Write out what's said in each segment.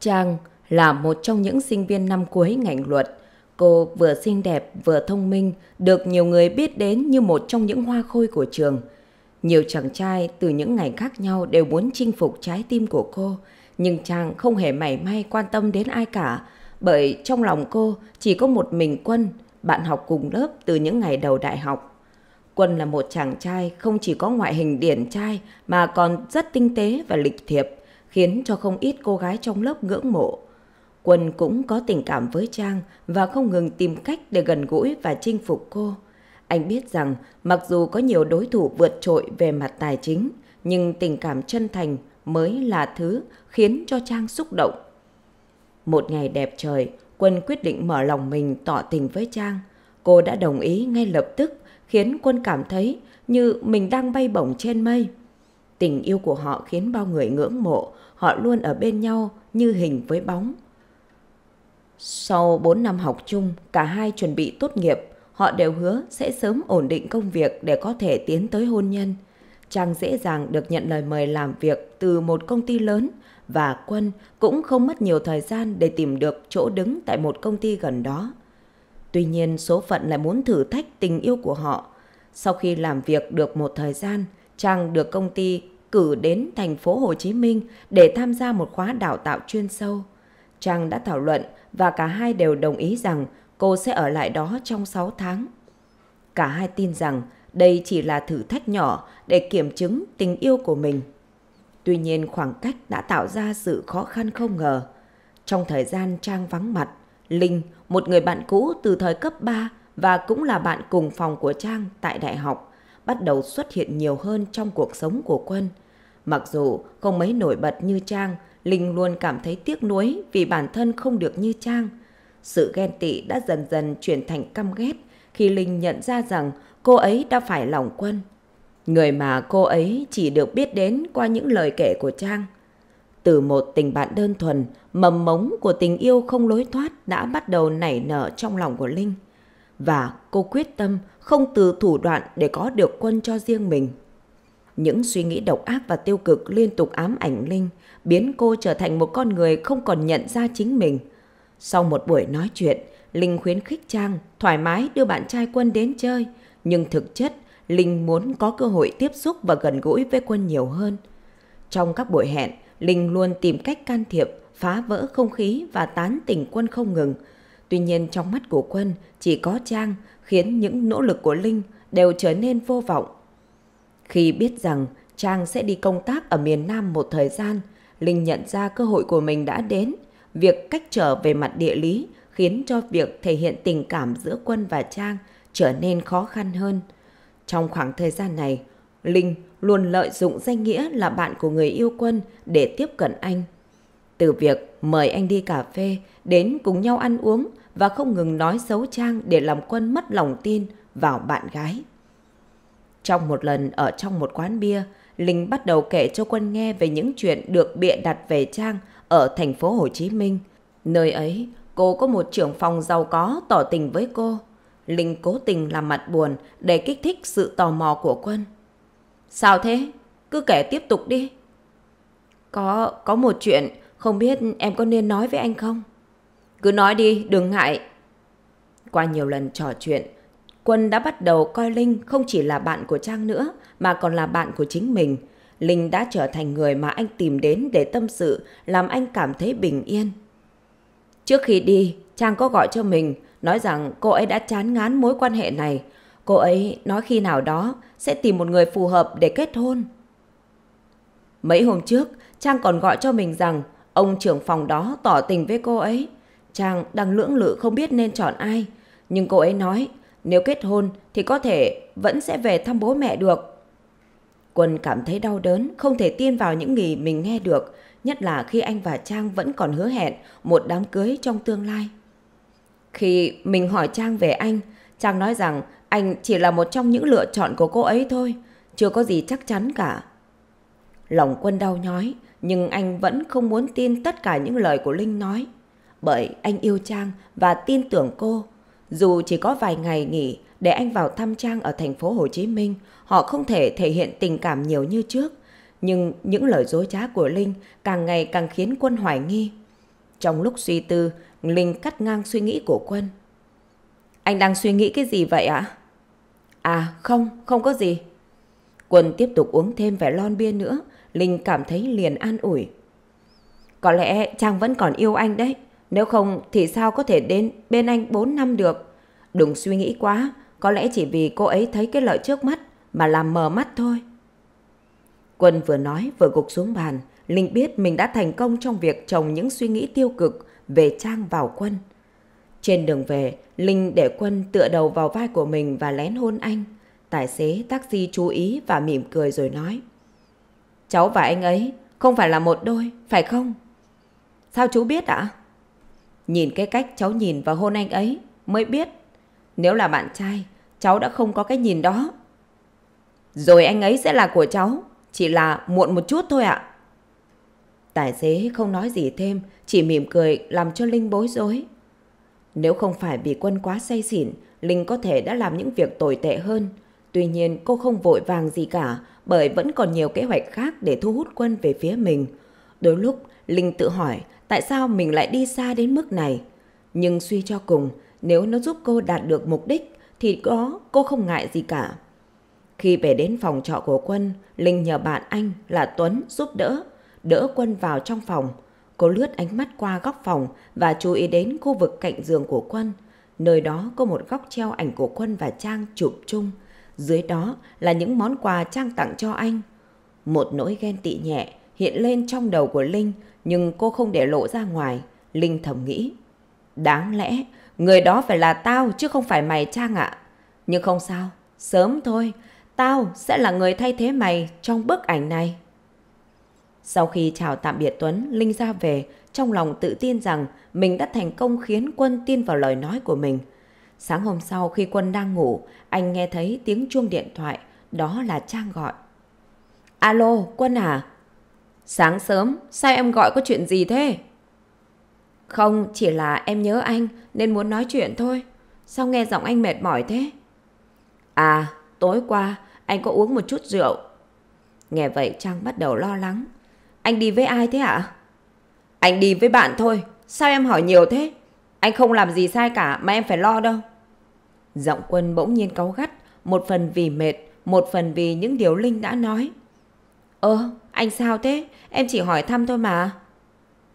Trang là một trong những sinh viên năm cuối ngành luật. Cô vừa xinh đẹp vừa thông minh, được nhiều người biết đến như một trong những hoa khôi của trường. Nhiều chàng trai từ những ngành khác nhau đều muốn chinh phục trái tim của cô, nhưng Trang không hề mảy may quan tâm đến ai cả, bởi trong lòng cô chỉ có một mình Quân, bạn học cùng lớp từ những ngày đầu đại học. Quân là một chàng trai không chỉ có ngoại hình điển trai mà còn rất tinh tế và lịch thiệp khiến cho không ít cô gái trong lớp ngưỡng mộ. Quân cũng có tình cảm với Trang và không ngừng tìm cách để gần gũi và chinh phục cô. Anh biết rằng mặc dù có nhiều đối thủ vượt trội về mặt tài chính, nhưng tình cảm chân thành mới là thứ khiến cho Trang xúc động. Một ngày đẹp trời, Quân quyết định mở lòng mình tỏ tình với Trang. Cô đã đồng ý ngay lập tức, khiến Quân cảm thấy như mình đang bay bổng trên mây. Tình yêu của họ khiến bao người ngưỡng mộ, họ luôn ở bên nhau như hình với bóng. Sau 4 năm học chung, cả hai chuẩn bị tốt nghiệp, họ đều hứa sẽ sớm ổn định công việc để có thể tiến tới hôn nhân. Trang dễ dàng được nhận lời mời làm việc từ một công ty lớn và Quân cũng không mất nhiều thời gian để tìm được chỗ đứng tại một công ty gần đó. Tuy nhiên số phận lại muốn thử thách tình yêu của họ. Sau khi làm việc được một thời gian, Trang được công ty cử đến thành phố Hồ Chí Minh để tham gia một khóa đào tạo chuyên sâu. Trang đã thảo luận và cả hai đều đồng ý rằng cô sẽ ở lại đó trong 6 tháng. Cả hai tin rằng đây chỉ là thử thách nhỏ để kiểm chứng tình yêu của mình. Tuy nhiên khoảng cách đã tạo ra sự khó khăn không ngờ. Trong thời gian Trang vắng mặt, Linh, một người bạn cũ từ thời cấp 3 và cũng là bạn cùng phòng của Trang tại đại học, bắt đầu xuất hiện nhiều hơn trong cuộc sống của Quân. Mặc dù không mấy nổi bật như Trang, Linh luôn cảm thấy tiếc nuối vì bản thân không được như Trang. Sự ghen tị đã dần dần chuyển thành căm ghét khi Linh nhận ra rằng cô ấy đã phải lòng Quân. Người mà cô ấy chỉ được biết đến qua những lời kể của Trang. Từ một tình bạn đơn thuần, mầm mống của tình yêu không lối thoát đã bắt đầu nảy nở trong lòng của Linh và cô quyết tâm không từ thủ đoạn để có được quân cho riêng mình. Những suy nghĩ độc ác và tiêu cực liên tục ám ảnh Linh, biến cô trở thành một con người không còn nhận ra chính mình. Sau một buổi nói chuyện, Linh khuyến khích Trang thoải mái đưa bạn trai Quân đến chơi, nhưng thực chất Linh muốn có cơ hội tiếp xúc và gần gũi với Quân nhiều hơn. Trong các buổi hẹn, Linh luôn tìm cách can thiệp, phá vỡ không khí và tán tỉnh Quân không ngừng – Tuy nhiên trong mắt của quân chỉ có Trang khiến những nỗ lực của Linh đều trở nên vô vọng. Khi biết rằng Trang sẽ đi công tác ở miền Nam một thời gian, Linh nhận ra cơ hội của mình đã đến. Việc cách trở về mặt địa lý khiến cho việc thể hiện tình cảm giữa quân và Trang trở nên khó khăn hơn. Trong khoảng thời gian này, Linh luôn lợi dụng danh nghĩa là bạn của người yêu quân để tiếp cận anh. Từ việc mời anh đi cà phê đến cùng nhau ăn uống và không ngừng nói xấu Trang để làm Quân mất lòng tin vào bạn gái. Trong một lần ở trong một quán bia, Linh bắt đầu kể cho Quân nghe về những chuyện được bịa đặt về Trang ở thành phố Hồ Chí Minh. Nơi ấy, cô có một trưởng phòng giàu có tỏ tình với cô. Linh cố tình làm mặt buồn để kích thích sự tò mò của Quân. Sao thế? Cứ kể tiếp tục đi. Có, có một chuyện, không biết em có nên nói với anh không? Cứ nói đi, đừng ngại. Qua nhiều lần trò chuyện, Quân đã bắt đầu coi Linh không chỉ là bạn của Trang nữa, mà còn là bạn của chính mình. Linh đã trở thành người mà anh tìm đến để tâm sự, làm anh cảm thấy bình yên. Trước khi đi, Trang có gọi cho mình, nói rằng cô ấy đã chán ngán mối quan hệ này. Cô ấy nói khi nào đó sẽ tìm một người phù hợp để kết hôn. Mấy hôm trước, Trang còn gọi cho mình rằng ông trưởng phòng đó tỏ tình với cô ấy. Chàng đang lưỡng lự không biết nên chọn ai. Nhưng cô ấy nói, nếu kết hôn thì có thể vẫn sẽ về thăm bố mẹ được. Quân cảm thấy đau đớn, không thể tin vào những gì mình nghe được, nhất là khi anh và Trang vẫn còn hứa hẹn một đám cưới trong tương lai. Khi mình hỏi Trang về anh, Trang nói rằng anh chỉ là một trong những lựa chọn của cô ấy thôi, chưa có gì chắc chắn cả. Lòng quân đau nhói, nhưng anh vẫn không muốn tin tất cả những lời của Linh nói bởi anh yêu Trang và tin tưởng cô. Dù chỉ có vài ngày nghỉ để anh vào thăm Trang ở thành phố Hồ Chí Minh, họ không thể thể hiện tình cảm nhiều như trước. Nhưng những lời dối trá của Linh càng ngày càng khiến Quân hoài nghi. Trong lúc suy tư, Linh cắt ngang suy nghĩ của Quân. Anh đang suy nghĩ cái gì vậy ạ? À không, không có gì. Quân tiếp tục uống thêm vài lon bia nữa, Linh cảm thấy liền an ủi. Có lẽ Trang vẫn còn yêu anh đấy. Nếu không thì sao có thể đến bên anh 4 năm được? Đừng suy nghĩ quá, có lẽ chỉ vì cô ấy thấy cái lợi trước mắt mà làm mờ mắt thôi. Quân vừa nói vừa gục xuống bàn, Linh biết mình đã thành công trong việc trồng những suy nghĩ tiêu cực về Trang vào quân. Trên đường về, Linh để quân tựa đầu vào vai của mình và lén hôn anh. Tài xế taxi chú ý và mỉm cười rồi nói. Cháu và anh ấy không phải là một đôi, phải không? Sao chú biết ạ? À? Nhìn cái cách cháu nhìn và hôn anh ấy mới biết. Nếu là bạn trai, cháu đã không có cái nhìn đó. Rồi anh ấy sẽ là của cháu, chỉ là muộn một chút thôi ạ. À. Tài xế không nói gì thêm, chỉ mỉm cười làm cho Linh bối rối. Nếu không phải vì quân quá say xỉn, Linh có thể đã làm những việc tồi tệ hơn. Tuy nhiên cô không vội vàng gì cả bởi vẫn còn nhiều kế hoạch khác để thu hút quân về phía mình. Đôi lúc Linh tự hỏi tại sao mình lại đi xa đến mức này. Nhưng suy cho cùng, nếu nó giúp cô đạt được mục đích thì có cô không ngại gì cả. Khi về đến phòng trọ của Quân, Linh nhờ bạn anh là Tuấn giúp đỡ, đỡ Quân vào trong phòng. Cô lướt ánh mắt qua góc phòng và chú ý đến khu vực cạnh giường của Quân. Nơi đó có một góc treo ảnh của Quân và Trang chụp chung. Dưới đó là những món quà Trang tặng cho anh. Một nỗi ghen tị nhẹ hiện lên trong đầu của Linh nhưng cô không để lộ ra ngoài. Linh thầm nghĩ. Đáng lẽ, người đó phải là tao chứ không phải mày Trang ạ. Nhưng không sao, sớm thôi, tao sẽ là người thay thế mày trong bức ảnh này. Sau khi chào tạm biệt Tuấn, Linh ra về, trong lòng tự tin rằng mình đã thành công khiến quân tin vào lời nói của mình. Sáng hôm sau khi quân đang ngủ, anh nghe thấy tiếng chuông điện thoại, đó là Trang gọi. Alo, quân à, Sáng sớm, sao em gọi có chuyện gì thế? Không, chỉ là em nhớ anh nên muốn nói chuyện thôi. Sao nghe giọng anh mệt mỏi thế? À, tối qua anh có uống một chút rượu. Nghe vậy Trang bắt đầu lo lắng. Anh đi với ai thế ạ? Anh đi với bạn thôi, sao em hỏi nhiều thế? Anh không làm gì sai cả mà em phải lo đâu. Giọng quân bỗng nhiên cáu gắt, một phần vì mệt, một phần vì những điều Linh đã nói. Ơ, anh sao thế? Em chỉ hỏi thăm thôi mà.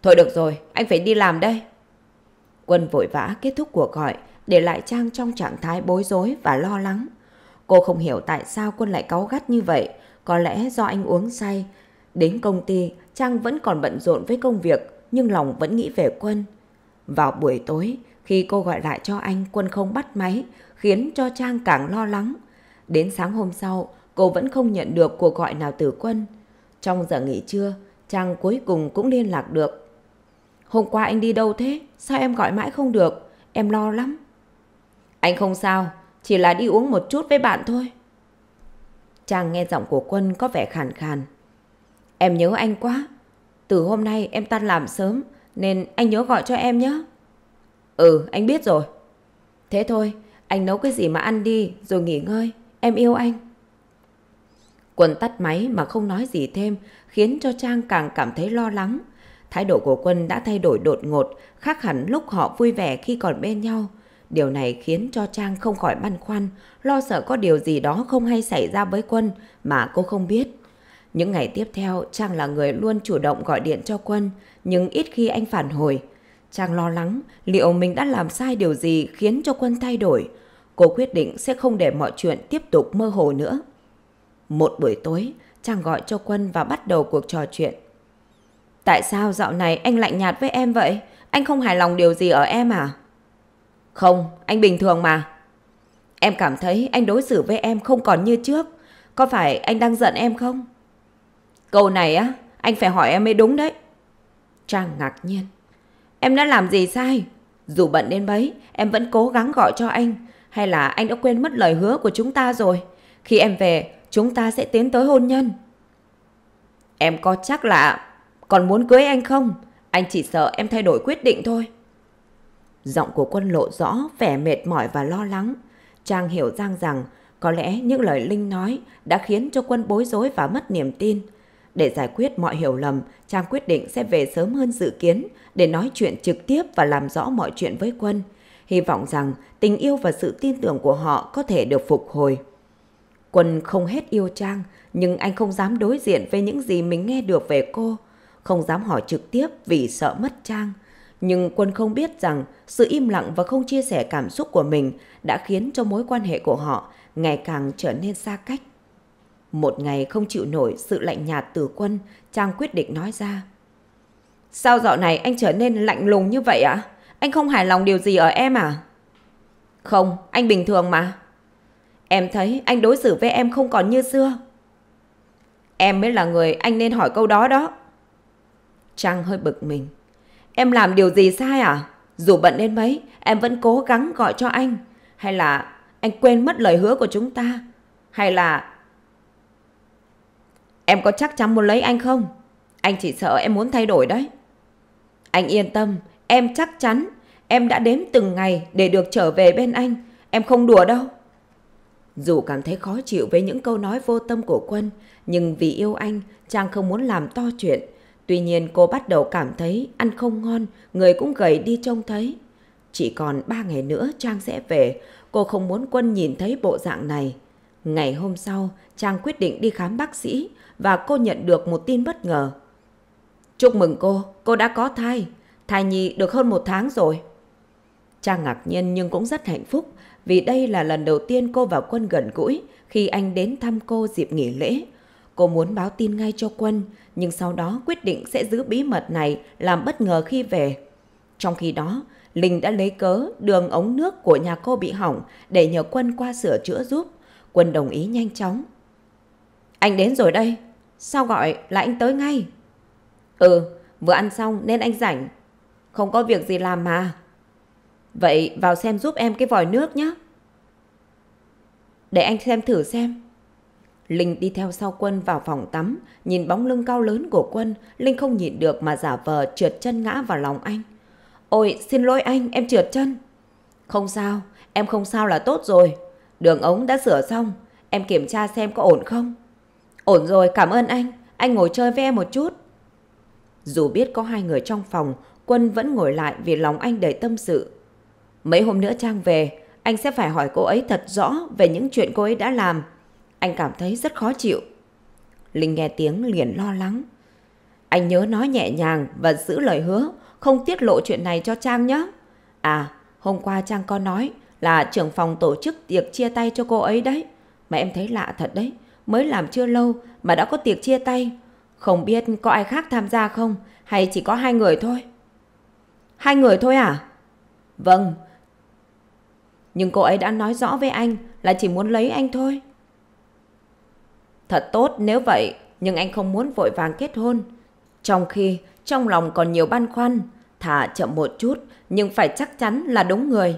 Thôi được rồi, anh phải đi làm đây. Quân vội vã kết thúc cuộc gọi, để lại Trang trong trạng thái bối rối và lo lắng. Cô không hiểu tại sao Quân lại cáu gắt như vậy, có lẽ do anh uống say. Đến công ty, Trang vẫn còn bận rộn với công việc, nhưng lòng vẫn nghĩ về Quân. Vào buổi tối, khi cô gọi lại cho anh, Quân không bắt máy, khiến cho Trang càng lo lắng. Đến sáng hôm sau, cô vẫn không nhận được cuộc gọi nào từ Quân. Trong giờ nghỉ trưa, Trang cuối cùng cũng liên lạc được. Hôm qua anh đi đâu thế? Sao em gọi mãi không được? Em lo lắm. Anh không sao, chỉ là đi uống một chút với bạn thôi. Trang nghe giọng của Quân có vẻ khàn khàn. Em nhớ anh quá. Từ hôm nay em tan làm sớm nên anh nhớ gọi cho em nhé. Ừ, anh biết rồi. Thế thôi, anh nấu cái gì mà ăn đi rồi nghỉ ngơi. Em yêu anh. Quân tắt máy mà không nói gì thêm, khiến cho Trang càng cảm thấy lo lắng. Thái độ của Quân đã thay đổi đột ngột, khác hẳn lúc họ vui vẻ khi còn bên nhau. Điều này khiến cho Trang không khỏi băn khoăn, lo sợ có điều gì đó không hay xảy ra với Quân mà cô không biết. Những ngày tiếp theo, Trang là người luôn chủ động gọi điện cho Quân, nhưng ít khi anh phản hồi. Trang lo lắng liệu mình đã làm sai điều gì khiến cho Quân thay đổi. Cô quyết định sẽ không để mọi chuyện tiếp tục mơ hồ nữa. Một buổi tối, chàng gọi cho Quân và bắt đầu cuộc trò chuyện. Tại sao dạo này anh lạnh nhạt với em vậy? Anh không hài lòng điều gì ở em à? Không, anh bình thường mà. Em cảm thấy anh đối xử với em không còn như trước. Có phải anh đang giận em không? Câu này á, anh phải hỏi em mới đúng đấy. Trang ngạc nhiên. Em đã làm gì sai? Dù bận đến mấy, em vẫn cố gắng gọi cho anh. Hay là anh đã quên mất lời hứa của chúng ta rồi? Khi em về, chúng ta sẽ tiến tới hôn nhân. Em có chắc là còn muốn cưới anh không? Anh chỉ sợ em thay đổi quyết định thôi. Giọng của quân lộ rõ vẻ mệt mỏi và lo lắng. Trang hiểu Giang rằng có lẽ những lời Linh nói đã khiến cho quân bối rối và mất niềm tin. Để giải quyết mọi hiểu lầm, Trang quyết định sẽ về sớm hơn dự kiến để nói chuyện trực tiếp và làm rõ mọi chuyện với quân. Hy vọng rằng tình yêu và sự tin tưởng của họ có thể được phục hồi. Quân không hết yêu Trang, nhưng anh không dám đối diện với những gì mình nghe được về cô, không dám hỏi trực tiếp vì sợ mất Trang. Nhưng Quân không biết rằng sự im lặng và không chia sẻ cảm xúc của mình đã khiến cho mối quan hệ của họ ngày càng trở nên xa cách. Một ngày không chịu nổi sự lạnh nhạt từ Quân, Trang quyết định nói ra. Sao dạo này anh trở nên lạnh lùng như vậy ạ? Anh không hài lòng điều gì ở em à? Không, anh bình thường mà. Em thấy anh đối xử với em không còn như xưa. Em mới là người anh nên hỏi câu đó đó. Trang hơi bực mình. Em làm điều gì sai à? Dù bận đến mấy, em vẫn cố gắng gọi cho anh. Hay là anh quên mất lời hứa của chúng ta? Hay là... Em có chắc chắn muốn lấy anh không? Anh chỉ sợ em muốn thay đổi đấy. Anh yên tâm, em chắc chắn. Em đã đếm từng ngày để được trở về bên anh. Em không đùa đâu. Dù cảm thấy khó chịu với những câu nói vô tâm của quân, nhưng vì yêu anh, chàng không muốn làm to chuyện. Tuy nhiên cô bắt đầu cảm thấy ăn không ngon, người cũng gầy đi trông thấy. Chỉ còn ba ngày nữa Trang sẽ về, cô không muốn quân nhìn thấy bộ dạng này. Ngày hôm sau, Trang quyết định đi khám bác sĩ và cô nhận được một tin bất ngờ. Chúc mừng cô, cô đã có thai. Thai nhi được hơn một tháng rồi cha ngạc nhiên nhưng cũng rất hạnh phúc vì đây là lần đầu tiên cô và Quân gần gũi khi anh đến thăm cô dịp nghỉ lễ. Cô muốn báo tin ngay cho Quân, nhưng sau đó quyết định sẽ giữ bí mật này làm bất ngờ khi về. Trong khi đó, Linh đã lấy cớ đường ống nước của nhà cô bị hỏng để nhờ Quân qua sửa chữa giúp. Quân đồng ý nhanh chóng. Anh đến rồi đây. Sao gọi là anh tới ngay? Ừ, vừa ăn xong nên anh rảnh. Không có việc gì làm mà. Vậy vào xem giúp em cái vòi nước nhé. Để anh xem thử xem. Linh đi theo sau Quân vào phòng tắm, nhìn bóng lưng cao lớn của Quân, Linh không nhịn được mà giả vờ trượt chân ngã vào lòng anh. Ôi, xin lỗi anh, em trượt chân. Không sao, em không sao là tốt rồi. Đường ống đã sửa xong, em kiểm tra xem có ổn không. Ổn rồi, cảm ơn anh, anh ngồi chơi với em một chút. Dù biết có hai người trong phòng, Quân vẫn ngồi lại vì lòng anh đầy tâm sự, Mấy hôm nữa Trang về, anh sẽ phải hỏi cô ấy thật rõ về những chuyện cô ấy đã làm. Anh cảm thấy rất khó chịu. Linh nghe tiếng liền lo lắng. Anh nhớ nói nhẹ nhàng và giữ lời hứa, không tiết lộ chuyện này cho Trang nhé. À, hôm qua Trang có nói là trưởng phòng tổ chức tiệc chia tay cho cô ấy đấy. Mà em thấy lạ thật đấy, mới làm chưa lâu mà đã có tiệc chia tay. Không biết có ai khác tham gia không, hay chỉ có hai người thôi? Hai người thôi à? Vâng, nhưng cô ấy đã nói rõ với anh là chỉ muốn lấy anh thôi. Thật tốt nếu vậy, nhưng anh không muốn vội vàng kết hôn. Trong khi trong lòng còn nhiều băn khoăn, thả chậm một chút nhưng phải chắc chắn là đúng người.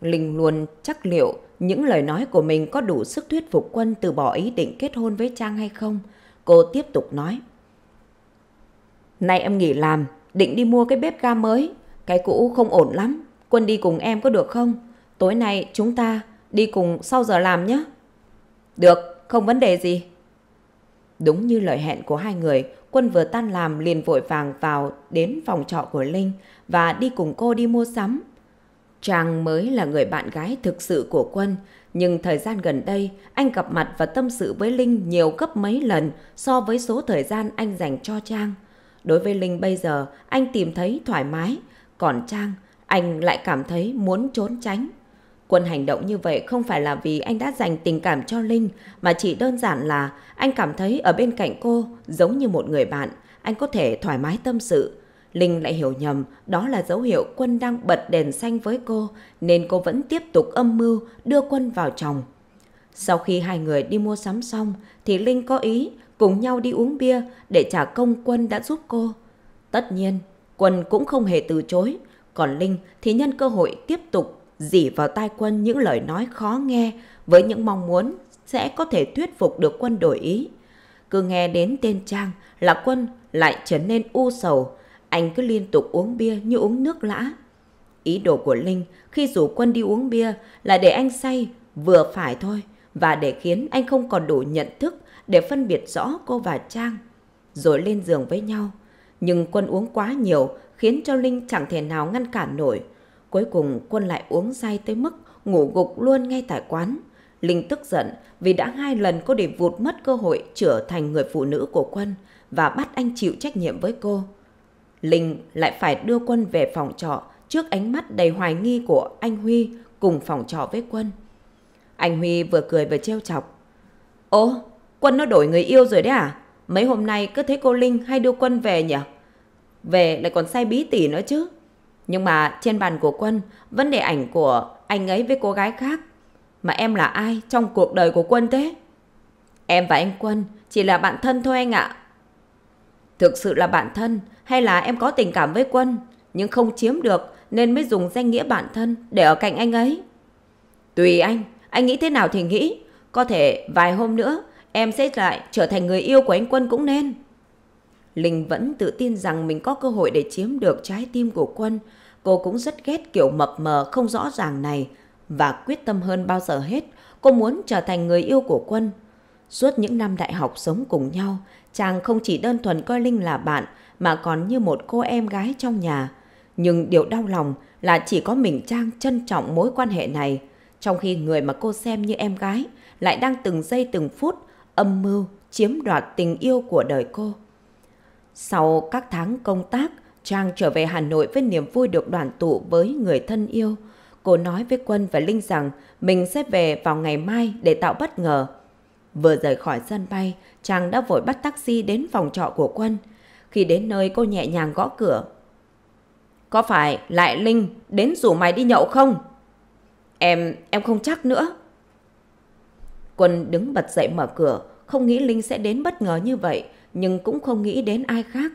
Linh luôn chắc liệu những lời nói của mình có đủ sức thuyết phục quân từ bỏ ý định kết hôn với Trang hay không. Cô tiếp tục nói. Nay em nghỉ làm, định đi mua cái bếp ga mới. Cái cũ không ổn lắm, quân đi cùng em có được không? Tối nay chúng ta đi cùng sau giờ làm nhé. Được, không vấn đề gì. Đúng như lời hẹn của hai người, Quân vừa tan làm liền vội vàng vào đến phòng trọ của Linh và đi cùng cô đi mua sắm. Trang mới là người bạn gái thực sự của Quân, nhưng thời gian gần đây anh gặp mặt và tâm sự với Linh nhiều gấp mấy lần so với số thời gian anh dành cho Trang. Đối với Linh bây giờ, anh tìm thấy thoải mái, còn Trang, anh lại cảm thấy muốn trốn tránh. Quân hành động như vậy không phải là vì anh đã dành tình cảm cho Linh, mà chỉ đơn giản là anh cảm thấy ở bên cạnh cô giống như một người bạn, anh có thể thoải mái tâm sự. Linh lại hiểu nhầm đó là dấu hiệu quân đang bật đèn xanh với cô, nên cô vẫn tiếp tục âm mưu đưa quân vào chồng. Sau khi hai người đi mua sắm xong, thì Linh có ý cùng nhau đi uống bia để trả công quân đã giúp cô. Tất nhiên, quân cũng không hề từ chối, còn Linh thì nhân cơ hội tiếp tục dỉ vào tai quân những lời nói khó nghe với những mong muốn sẽ có thể thuyết phục được quân đổi ý. Cứ nghe đến tên Trang là quân lại trở nên u sầu, anh cứ liên tục uống bia như uống nước lã. Ý đồ của Linh khi rủ quân đi uống bia là để anh say vừa phải thôi và để khiến anh không còn đủ nhận thức để phân biệt rõ cô và Trang, rồi lên giường với nhau. Nhưng quân uống quá nhiều khiến cho Linh chẳng thể nào ngăn cản nổi. Cuối cùng quân lại uống say tới mức ngủ gục luôn ngay tại quán. Linh tức giận vì đã hai lần cô để vụt mất cơ hội trở thành người phụ nữ của quân và bắt anh chịu trách nhiệm với cô. Linh lại phải đưa quân về phòng trọ trước ánh mắt đầy hoài nghi của anh Huy cùng phòng trọ với quân. Anh Huy vừa cười vừa trêu chọc. Ô, quân nó đổi người yêu rồi đấy à? Mấy hôm nay cứ thấy cô Linh hay đưa quân về nhỉ? Về lại còn say bí tỉ nữa chứ. Nhưng mà trên bàn của Quân vẫn để ảnh của anh ấy với cô gái khác. Mà em là ai trong cuộc đời của Quân thế? Em và anh Quân chỉ là bạn thân thôi anh ạ. Thực sự là bạn thân hay là em có tình cảm với Quân nhưng không chiếm được nên mới dùng danh nghĩa bạn thân để ở cạnh anh ấy. Tùy anh, anh nghĩ thế nào thì nghĩ. Có thể vài hôm nữa em sẽ lại trở thành người yêu của anh Quân cũng nên. Linh vẫn tự tin rằng mình có cơ hội để chiếm được trái tim của Quân Cô cũng rất ghét kiểu mập mờ không rõ ràng này và quyết tâm hơn bao giờ hết cô muốn trở thành người yêu của Quân. Suốt những năm đại học sống cùng nhau, chàng không chỉ đơn thuần coi Linh là bạn mà còn như một cô em gái trong nhà. Nhưng điều đau lòng là chỉ có mình Trang trân trọng mối quan hệ này, trong khi người mà cô xem như em gái lại đang từng giây từng phút âm mưu chiếm đoạt tình yêu của đời cô. Sau các tháng công tác, Trang trở về Hà Nội với niềm vui được đoàn tụ với người thân yêu. Cô nói với Quân và Linh rằng mình sẽ về vào ngày mai để tạo bất ngờ. Vừa rời khỏi sân bay, Trang đã vội bắt taxi đến phòng trọ của Quân. Khi đến nơi cô nhẹ nhàng gõ cửa. Có phải lại Linh đến rủ mày đi nhậu không? Em, em không chắc nữa. Quân đứng bật dậy mở cửa, không nghĩ Linh sẽ đến bất ngờ như vậy, nhưng cũng không nghĩ đến ai khác.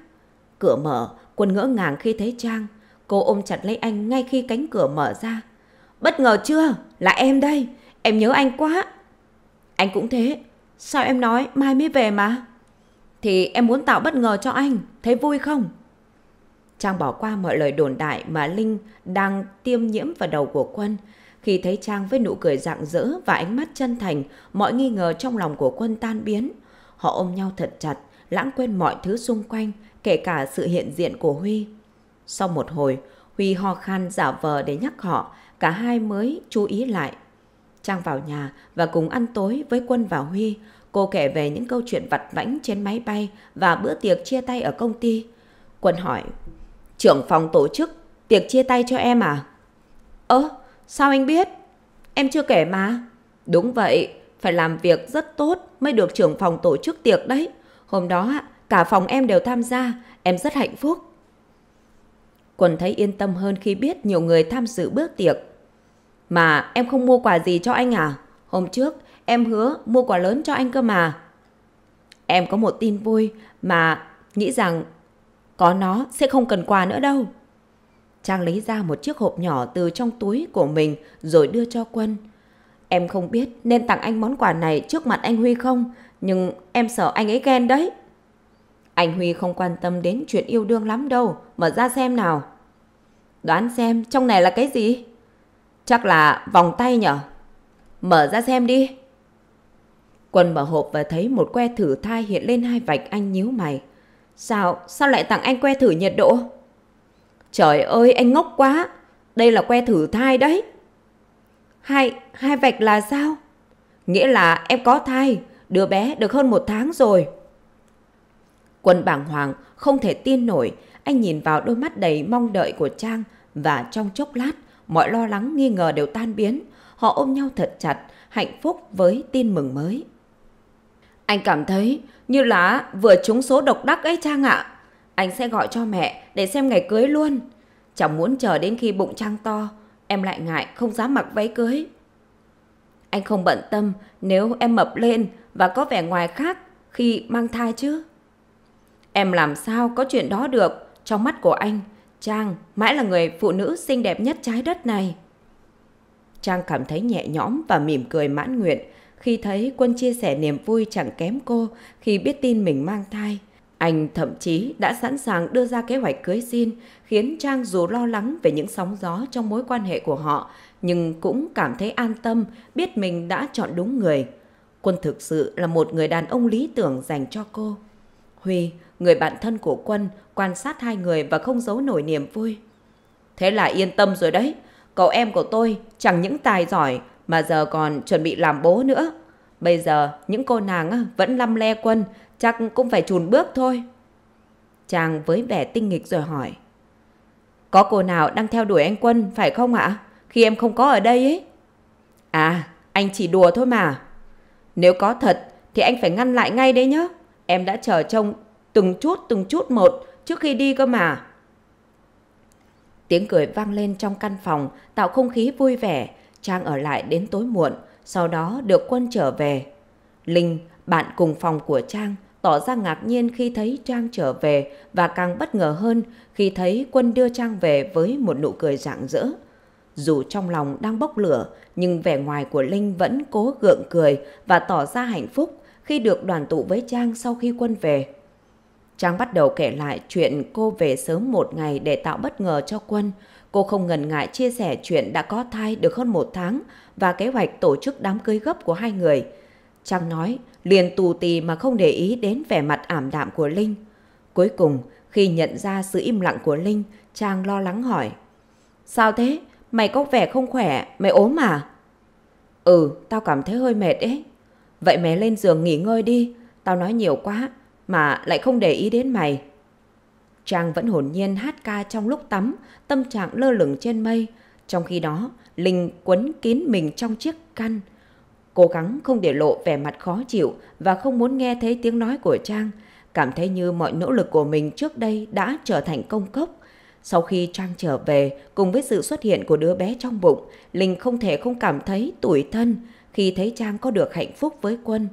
Cửa mở, Quân ngỡ ngàng khi thấy Trang, cô ôm chặt lấy anh ngay khi cánh cửa mở ra. Bất ngờ chưa? Là em đây. Em nhớ anh quá. Anh cũng thế. Sao em nói mai mới về mà? Thì em muốn tạo bất ngờ cho anh. Thấy vui không? Trang bỏ qua mọi lời đồn đại mà Linh đang tiêm nhiễm vào đầu của quân. Khi thấy Trang với nụ cười rạng rỡ và ánh mắt chân thành, mọi nghi ngờ trong lòng của quân tan biến. Họ ôm nhau thật chặt, lãng quên mọi thứ xung quanh, kể cả sự hiện diện của Huy. Sau một hồi, Huy ho khan giả vờ để nhắc họ, cả hai mới chú ý lại. Trang vào nhà và cùng ăn tối với Quân và Huy, cô kể về những câu chuyện vặt vãnh trên máy bay và bữa tiệc chia tay ở công ty. Quân hỏi, trưởng phòng tổ chức, tiệc chia tay cho em à? Ơ, sao anh biết? Em chưa kể mà. Đúng vậy, phải làm việc rất tốt mới được trưởng phòng tổ chức tiệc đấy. Hôm đó cả phòng em đều tham gia, em rất hạnh phúc. Quần thấy yên tâm hơn khi biết nhiều người tham dự bữa tiệc. Mà em không mua quà gì cho anh à? Hôm trước em hứa mua quà lớn cho anh cơ mà. Em có một tin vui mà nghĩ rằng có nó sẽ không cần quà nữa đâu. Trang lấy ra một chiếc hộp nhỏ từ trong túi của mình rồi đưa cho Quân. Em không biết nên tặng anh món quà này trước mặt anh Huy không, nhưng em sợ anh ấy ghen đấy. Anh Huy không quan tâm đến chuyện yêu đương lắm đâu, mở ra xem nào. Đoán xem trong này là cái gì? Chắc là vòng tay nhở? Mở ra xem đi. Quân mở hộp và thấy một que thử thai hiện lên hai vạch anh nhíu mày. Sao, sao lại tặng anh que thử nhiệt độ? Trời ơi, anh ngốc quá. Đây là que thử thai đấy. Hai, hai vạch là sao? Nghĩa là em có thai, đứa bé được hơn một tháng rồi. Quân bàng hoàng, không thể tin nổi, anh nhìn vào đôi mắt đầy mong đợi của Trang và trong chốc lát, mọi lo lắng nghi ngờ đều tan biến. Họ ôm nhau thật chặt, hạnh phúc với tin mừng mới. Anh cảm thấy như là vừa trúng số độc đắc ấy Trang ạ. Anh sẽ gọi cho mẹ để xem ngày cưới luôn. Chẳng muốn chờ đến khi bụng Trang to, em lại ngại không dám mặc váy cưới. Anh không bận tâm nếu em mập lên và có vẻ ngoài khác khi mang thai chứ. Em làm sao có chuyện đó được, trong mắt của anh, Trang mãi là người phụ nữ xinh đẹp nhất trái đất này. Trang cảm thấy nhẹ nhõm và mỉm cười mãn nguyện khi thấy Quân chia sẻ niềm vui chẳng kém cô khi biết tin mình mang thai. Anh thậm chí đã sẵn sàng đưa ra kế hoạch cưới xin, khiến Trang dù lo lắng về những sóng gió trong mối quan hệ của họ, nhưng cũng cảm thấy an tâm biết mình đã chọn đúng người. Quân thực sự là một người đàn ông lý tưởng dành cho cô. Huy người bạn thân của Quân quan sát hai người và không giấu nổi niềm vui. Thế là yên tâm rồi đấy, cậu em của tôi chẳng những tài giỏi mà giờ còn chuẩn bị làm bố nữa. Bây giờ những cô nàng vẫn lăm le Quân, chắc cũng phải chùn bước thôi. Chàng với vẻ tinh nghịch rồi hỏi. Có cô nào đang theo đuổi anh Quân phải không ạ? Khi em không có ở đây ấy. À, anh chỉ đùa thôi mà. Nếu có thật thì anh phải ngăn lại ngay đấy nhé. Em đã chờ trông từng chút từng chút một trước khi đi cơ mà. Tiếng cười vang lên trong căn phòng, tạo không khí vui vẻ. Trang ở lại đến tối muộn, sau đó được quân trở về. Linh, bạn cùng phòng của Trang, tỏ ra ngạc nhiên khi thấy Trang trở về và càng bất ngờ hơn khi thấy quân đưa Trang về với một nụ cười rạng rỡ. Dù trong lòng đang bốc lửa, nhưng vẻ ngoài của Linh vẫn cố gượng cười và tỏ ra hạnh phúc khi được đoàn tụ với Trang sau khi quân về. Trang bắt đầu kể lại chuyện cô về sớm một ngày để tạo bất ngờ cho quân. Cô không ngần ngại chia sẻ chuyện đã có thai được hơn một tháng và kế hoạch tổ chức đám cưới gấp của hai người. Trang nói, liền tù tì mà không để ý đến vẻ mặt ảm đạm của Linh. Cuối cùng, khi nhận ra sự im lặng của Linh, Trang lo lắng hỏi. Sao thế? Mày có vẻ không khỏe, mày ốm à? Ừ, tao cảm thấy hơi mệt ấy. Vậy mày lên giường nghỉ ngơi đi, tao nói nhiều quá, mà lại không để ý đến mày. Trang vẫn hồn nhiên hát ca trong lúc tắm, tâm trạng lơ lửng trên mây. Trong khi đó, Linh quấn kín mình trong chiếc khăn, cố gắng không để lộ vẻ mặt khó chịu và không muốn nghe thấy tiếng nói của Trang, cảm thấy như mọi nỗ lực của mình trước đây đã trở thành công cốc. Sau khi Trang trở về, cùng với sự xuất hiện của đứa bé trong bụng, Linh không thể không cảm thấy tủi thân khi thấy Trang có được hạnh phúc với Quân.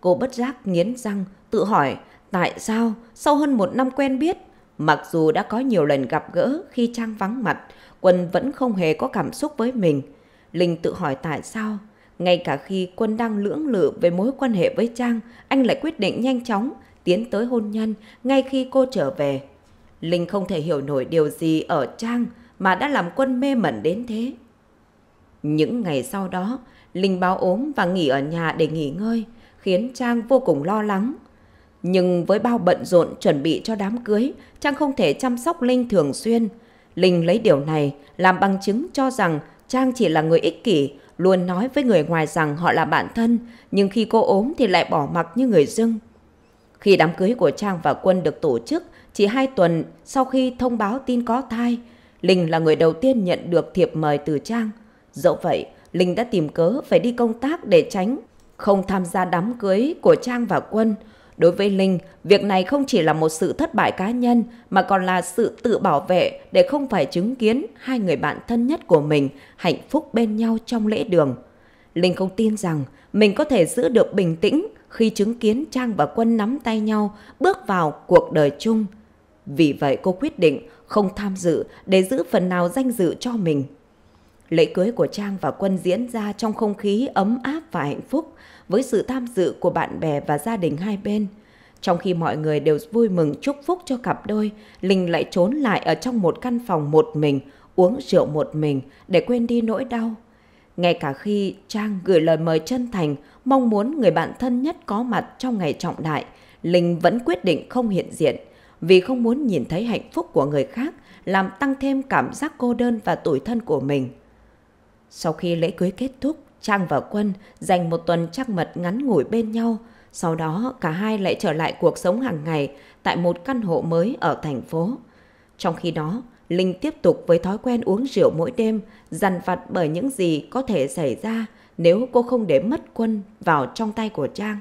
Cô bất giác nghiến răng, tự hỏi Tại sao, sau hơn một năm quen biết, mặc dù đã có nhiều lần gặp gỡ khi Trang vắng mặt, Quân vẫn không hề có cảm xúc với mình. Linh tự hỏi tại sao, ngay cả khi Quân đang lưỡng lự về mối quan hệ với Trang, anh lại quyết định nhanh chóng tiến tới hôn nhân ngay khi cô trở về. Linh không thể hiểu nổi điều gì ở Trang mà đã làm Quân mê mẩn đến thế. Những ngày sau đó, Linh báo ốm và nghỉ ở nhà để nghỉ ngơi, khiến Trang vô cùng lo lắng. Nhưng với bao bận rộn chuẩn bị cho đám cưới, Trang không thể chăm sóc Linh thường xuyên. Linh lấy điều này làm bằng chứng cho rằng Trang chỉ là người ích kỷ, luôn nói với người ngoài rằng họ là bạn thân, nhưng khi cô ốm thì lại bỏ mặc như người dưng. Khi đám cưới của Trang và Quân được tổ chức, chỉ hai tuần sau khi thông báo tin có thai, Linh là người đầu tiên nhận được thiệp mời từ Trang. Dẫu vậy, Linh đã tìm cớ phải đi công tác để tránh không tham gia đám cưới của Trang và Quân, Đối với Linh, việc này không chỉ là một sự thất bại cá nhân mà còn là sự tự bảo vệ để không phải chứng kiến hai người bạn thân nhất của mình hạnh phúc bên nhau trong lễ đường. Linh không tin rằng mình có thể giữ được bình tĩnh khi chứng kiến Trang và Quân nắm tay nhau bước vào cuộc đời chung. Vì vậy cô quyết định không tham dự để giữ phần nào danh dự cho mình. Lễ cưới của Trang và Quân diễn ra trong không khí ấm áp và hạnh phúc với sự tham dự của bạn bè và gia đình hai bên. Trong khi mọi người đều vui mừng chúc phúc cho cặp đôi, Linh lại trốn lại ở trong một căn phòng một mình, uống rượu một mình để quên đi nỗi đau. Ngay cả khi Trang gửi lời mời chân thành, mong muốn người bạn thân nhất có mặt trong ngày trọng đại, Linh vẫn quyết định không hiện diện vì không muốn nhìn thấy hạnh phúc của người khác làm tăng thêm cảm giác cô đơn và tủi thân của mình. Sau khi lễ cưới kết thúc, Trang và Quân dành một tuần trăng mật ngắn ngủi bên nhau. Sau đó, cả hai lại trở lại cuộc sống hàng ngày tại một căn hộ mới ở thành phố. Trong khi đó, Linh tiếp tục với thói quen uống rượu mỗi đêm, dằn vặt bởi những gì có thể xảy ra nếu cô không để mất quân vào trong tay của Trang.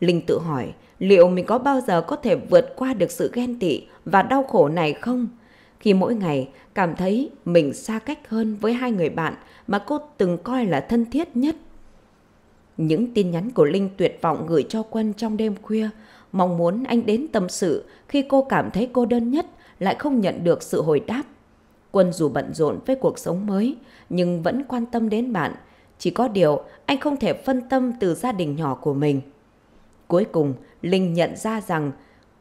Linh tự hỏi liệu mình có bao giờ có thể vượt qua được sự ghen tị và đau khổ này không? Khi mỗi ngày cảm thấy mình xa cách hơn với hai người bạn mà cô từng coi là thân thiết nhất. Những tin nhắn của Linh tuyệt vọng gửi cho Quân trong đêm khuya, mong muốn anh đến tâm sự khi cô cảm thấy cô đơn nhất lại không nhận được sự hồi đáp. Quân dù bận rộn với cuộc sống mới nhưng vẫn quan tâm đến bạn, chỉ có điều anh không thể phân tâm từ gia đình nhỏ của mình. Cuối cùng, Linh nhận ra rằng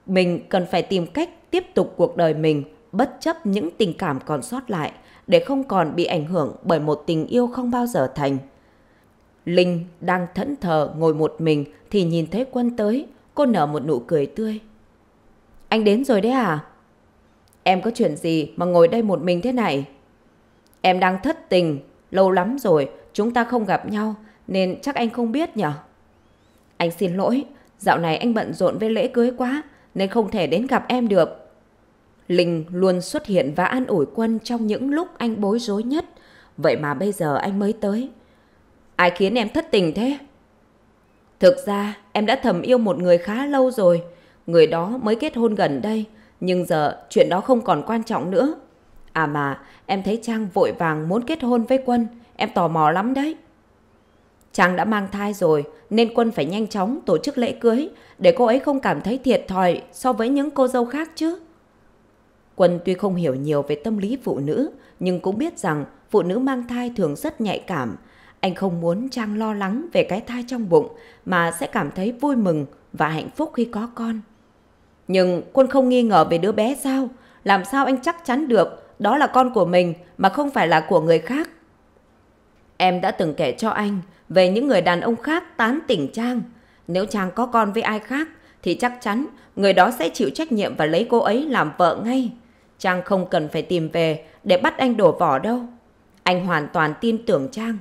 mình cần phải tìm cách tiếp tục cuộc đời mình bất chấp những tình cảm còn sót lại – để không còn bị ảnh hưởng bởi một tình yêu không bao giờ thành. Linh đang thẫn thờ ngồi một mình thì nhìn thấy quân tới, cô nở một nụ cười tươi. Anh đến rồi đấy à? Em có chuyện gì mà ngồi đây một mình thế này? Em đang thất tình, lâu lắm rồi chúng ta không gặp nhau nên chắc anh không biết nhở? Anh xin lỗi, dạo này anh bận rộn với lễ cưới quá nên không thể đến gặp em được. Linh luôn xuất hiện và an ủi quân trong những lúc anh bối rối nhất. Vậy mà bây giờ anh mới tới. Ai khiến em thất tình thế? Thực ra em đã thầm yêu một người khá lâu rồi. Người đó mới kết hôn gần đây. Nhưng giờ chuyện đó không còn quan trọng nữa. À mà em thấy Trang vội vàng muốn kết hôn với Quân. Em tò mò lắm đấy. Trang đã mang thai rồi nên Quân phải nhanh chóng tổ chức lễ cưới để cô ấy không cảm thấy thiệt thòi so với những cô dâu khác chứ. Quân tuy không hiểu nhiều về tâm lý phụ nữ, nhưng cũng biết rằng phụ nữ mang thai thường rất nhạy cảm. Anh không muốn Trang lo lắng về cái thai trong bụng mà sẽ cảm thấy vui mừng và hạnh phúc khi có con. Nhưng Quân không nghi ngờ về đứa bé sao? Làm sao anh chắc chắn được đó là con của mình mà không phải là của người khác? Em đã từng kể cho anh về những người đàn ông khác tán tỉnh Trang. Nếu Trang có con với ai khác thì chắc chắn người đó sẽ chịu trách nhiệm và lấy cô ấy làm vợ ngay. Trang không cần phải tìm về để bắt anh đổ vỏ đâu. Anh hoàn toàn tin tưởng Trang.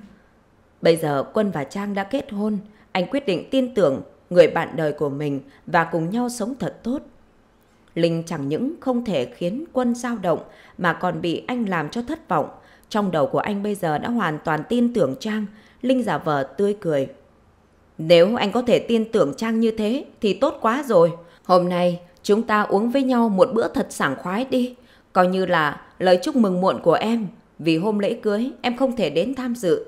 Bây giờ Quân và Trang đã kết hôn, anh quyết định tin tưởng người bạn đời của mình và cùng nhau sống thật tốt. Linh chẳng những không thể khiến Quân dao động mà còn bị anh làm cho thất vọng. Trong đầu của anh bây giờ đã hoàn toàn tin tưởng Trang, Linh giả vờ tươi cười. Nếu anh có thể tin tưởng Trang như thế thì tốt quá rồi. Hôm nay chúng ta uống với nhau một bữa thật sảng khoái đi coi như là lời chúc mừng muộn của em, vì hôm lễ cưới em không thể đến tham dự.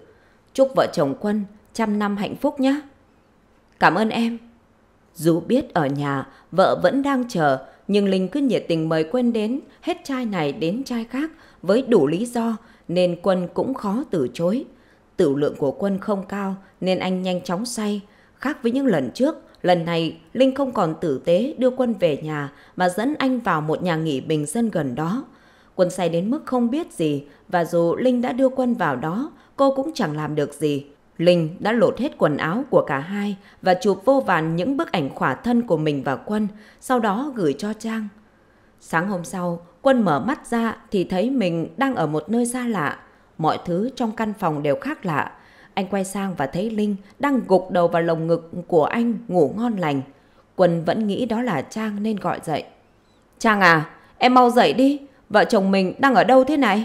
Chúc vợ chồng Quân trăm năm hạnh phúc nhé. Cảm ơn em. Dù biết ở nhà, vợ vẫn đang chờ, nhưng Linh cứ nhiệt tình mời Quân đến, hết trai này đến trai khác với đủ lý do, nên Quân cũng khó từ chối. Tử lượng của Quân không cao, nên anh nhanh chóng say, khác với những lần trước Lần này, Linh không còn tử tế đưa quân về nhà mà dẫn anh vào một nhà nghỉ bình dân gần đó. Quân say đến mức không biết gì và dù Linh đã đưa quân vào đó, cô cũng chẳng làm được gì. Linh đã lột hết quần áo của cả hai và chụp vô vàn những bức ảnh khỏa thân của mình và Quân, sau đó gửi cho Trang. Sáng hôm sau, Quân mở mắt ra thì thấy mình đang ở một nơi xa lạ. Mọi thứ trong căn phòng đều khác lạ. Anh quay sang và thấy Linh đang gục đầu vào lồng ngực của anh ngủ ngon lành. Quân vẫn nghĩ đó là Trang nên gọi dậy. Trang à, em mau dậy đi, vợ chồng mình đang ở đâu thế này?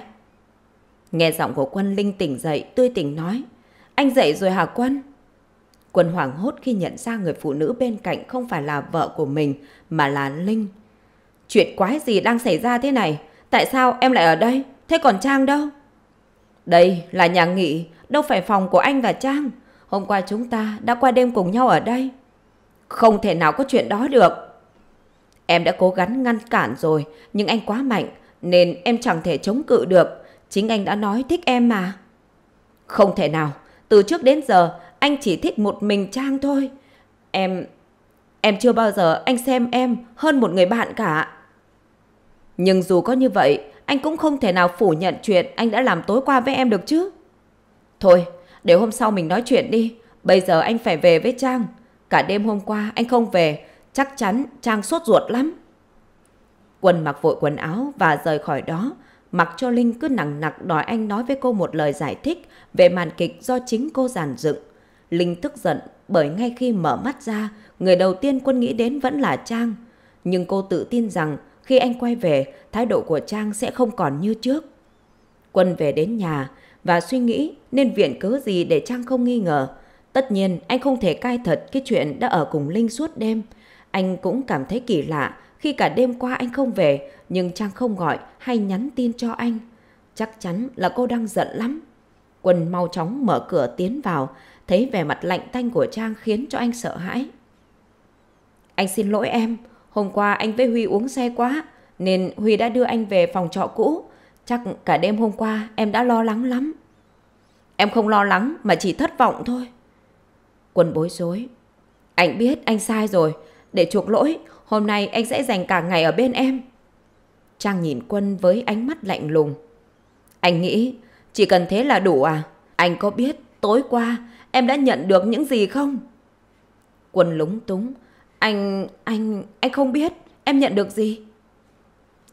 Nghe giọng của Quân Linh tỉnh dậy, tươi tỉnh nói. Anh dậy rồi hả Quân? Quân hoảng hốt khi nhận ra người phụ nữ bên cạnh không phải là vợ của mình mà là Linh. Chuyện quái gì đang xảy ra thế này? Tại sao em lại ở đây? Thế còn Trang đâu? Đây là nhà nghỉ, đâu phải phòng của anh và Trang. Hôm qua chúng ta đã qua đêm cùng nhau ở đây. Không thể nào có chuyện đó được. Em đã cố gắng ngăn cản rồi, nhưng anh quá mạnh, nên em chẳng thể chống cự được. Chính anh đã nói thích em mà. Không thể nào, từ trước đến giờ anh chỉ thích một mình Trang thôi. Em... em chưa bao giờ anh xem em hơn một người bạn cả. Nhưng dù có như vậy, anh cũng không thể nào phủ nhận chuyện anh đã làm tối qua với em được chứ. Thôi, để hôm sau mình nói chuyện đi. Bây giờ anh phải về với Trang. Cả đêm hôm qua anh không về, chắc chắn Trang sốt ruột lắm. Quân mặc vội quần áo và rời khỏi đó, mặc cho Linh cứ nặng nặc đòi anh nói với cô một lời giải thích về màn kịch do chính cô giàn dựng. Linh tức giận bởi ngay khi mở mắt ra, người đầu tiên quân nghĩ đến vẫn là Trang. Nhưng cô tự tin rằng khi anh quay về, thái độ của Trang sẽ không còn như trước. Quân về đến nhà, và suy nghĩ nên viện cớ gì để Trang không nghi ngờ. Tất nhiên, anh không thể cai thật cái chuyện đã ở cùng Linh suốt đêm. Anh cũng cảm thấy kỳ lạ khi cả đêm qua anh không về, nhưng Trang không gọi hay nhắn tin cho anh. Chắc chắn là cô đang giận lắm. Quân mau chóng mở cửa tiến vào, thấy vẻ mặt lạnh tanh của Trang khiến cho anh sợ hãi. Anh xin lỗi em, hôm qua anh với Huy uống say quá, nên Huy đã đưa anh về phòng trọ cũ. Chắc cả đêm hôm qua em đã lo lắng lắm. Em không lo lắng mà chỉ thất vọng thôi. Quân bối rối. Anh biết anh sai rồi. Để chuộc lỗi, hôm nay anh sẽ dành cả ngày ở bên em. Trang nhìn Quân với ánh mắt lạnh lùng. Anh nghĩ chỉ cần thế là đủ à? Anh có biết tối qua em đã nhận được những gì không? Quân lúng túng. Anh... anh... anh không biết em nhận được gì?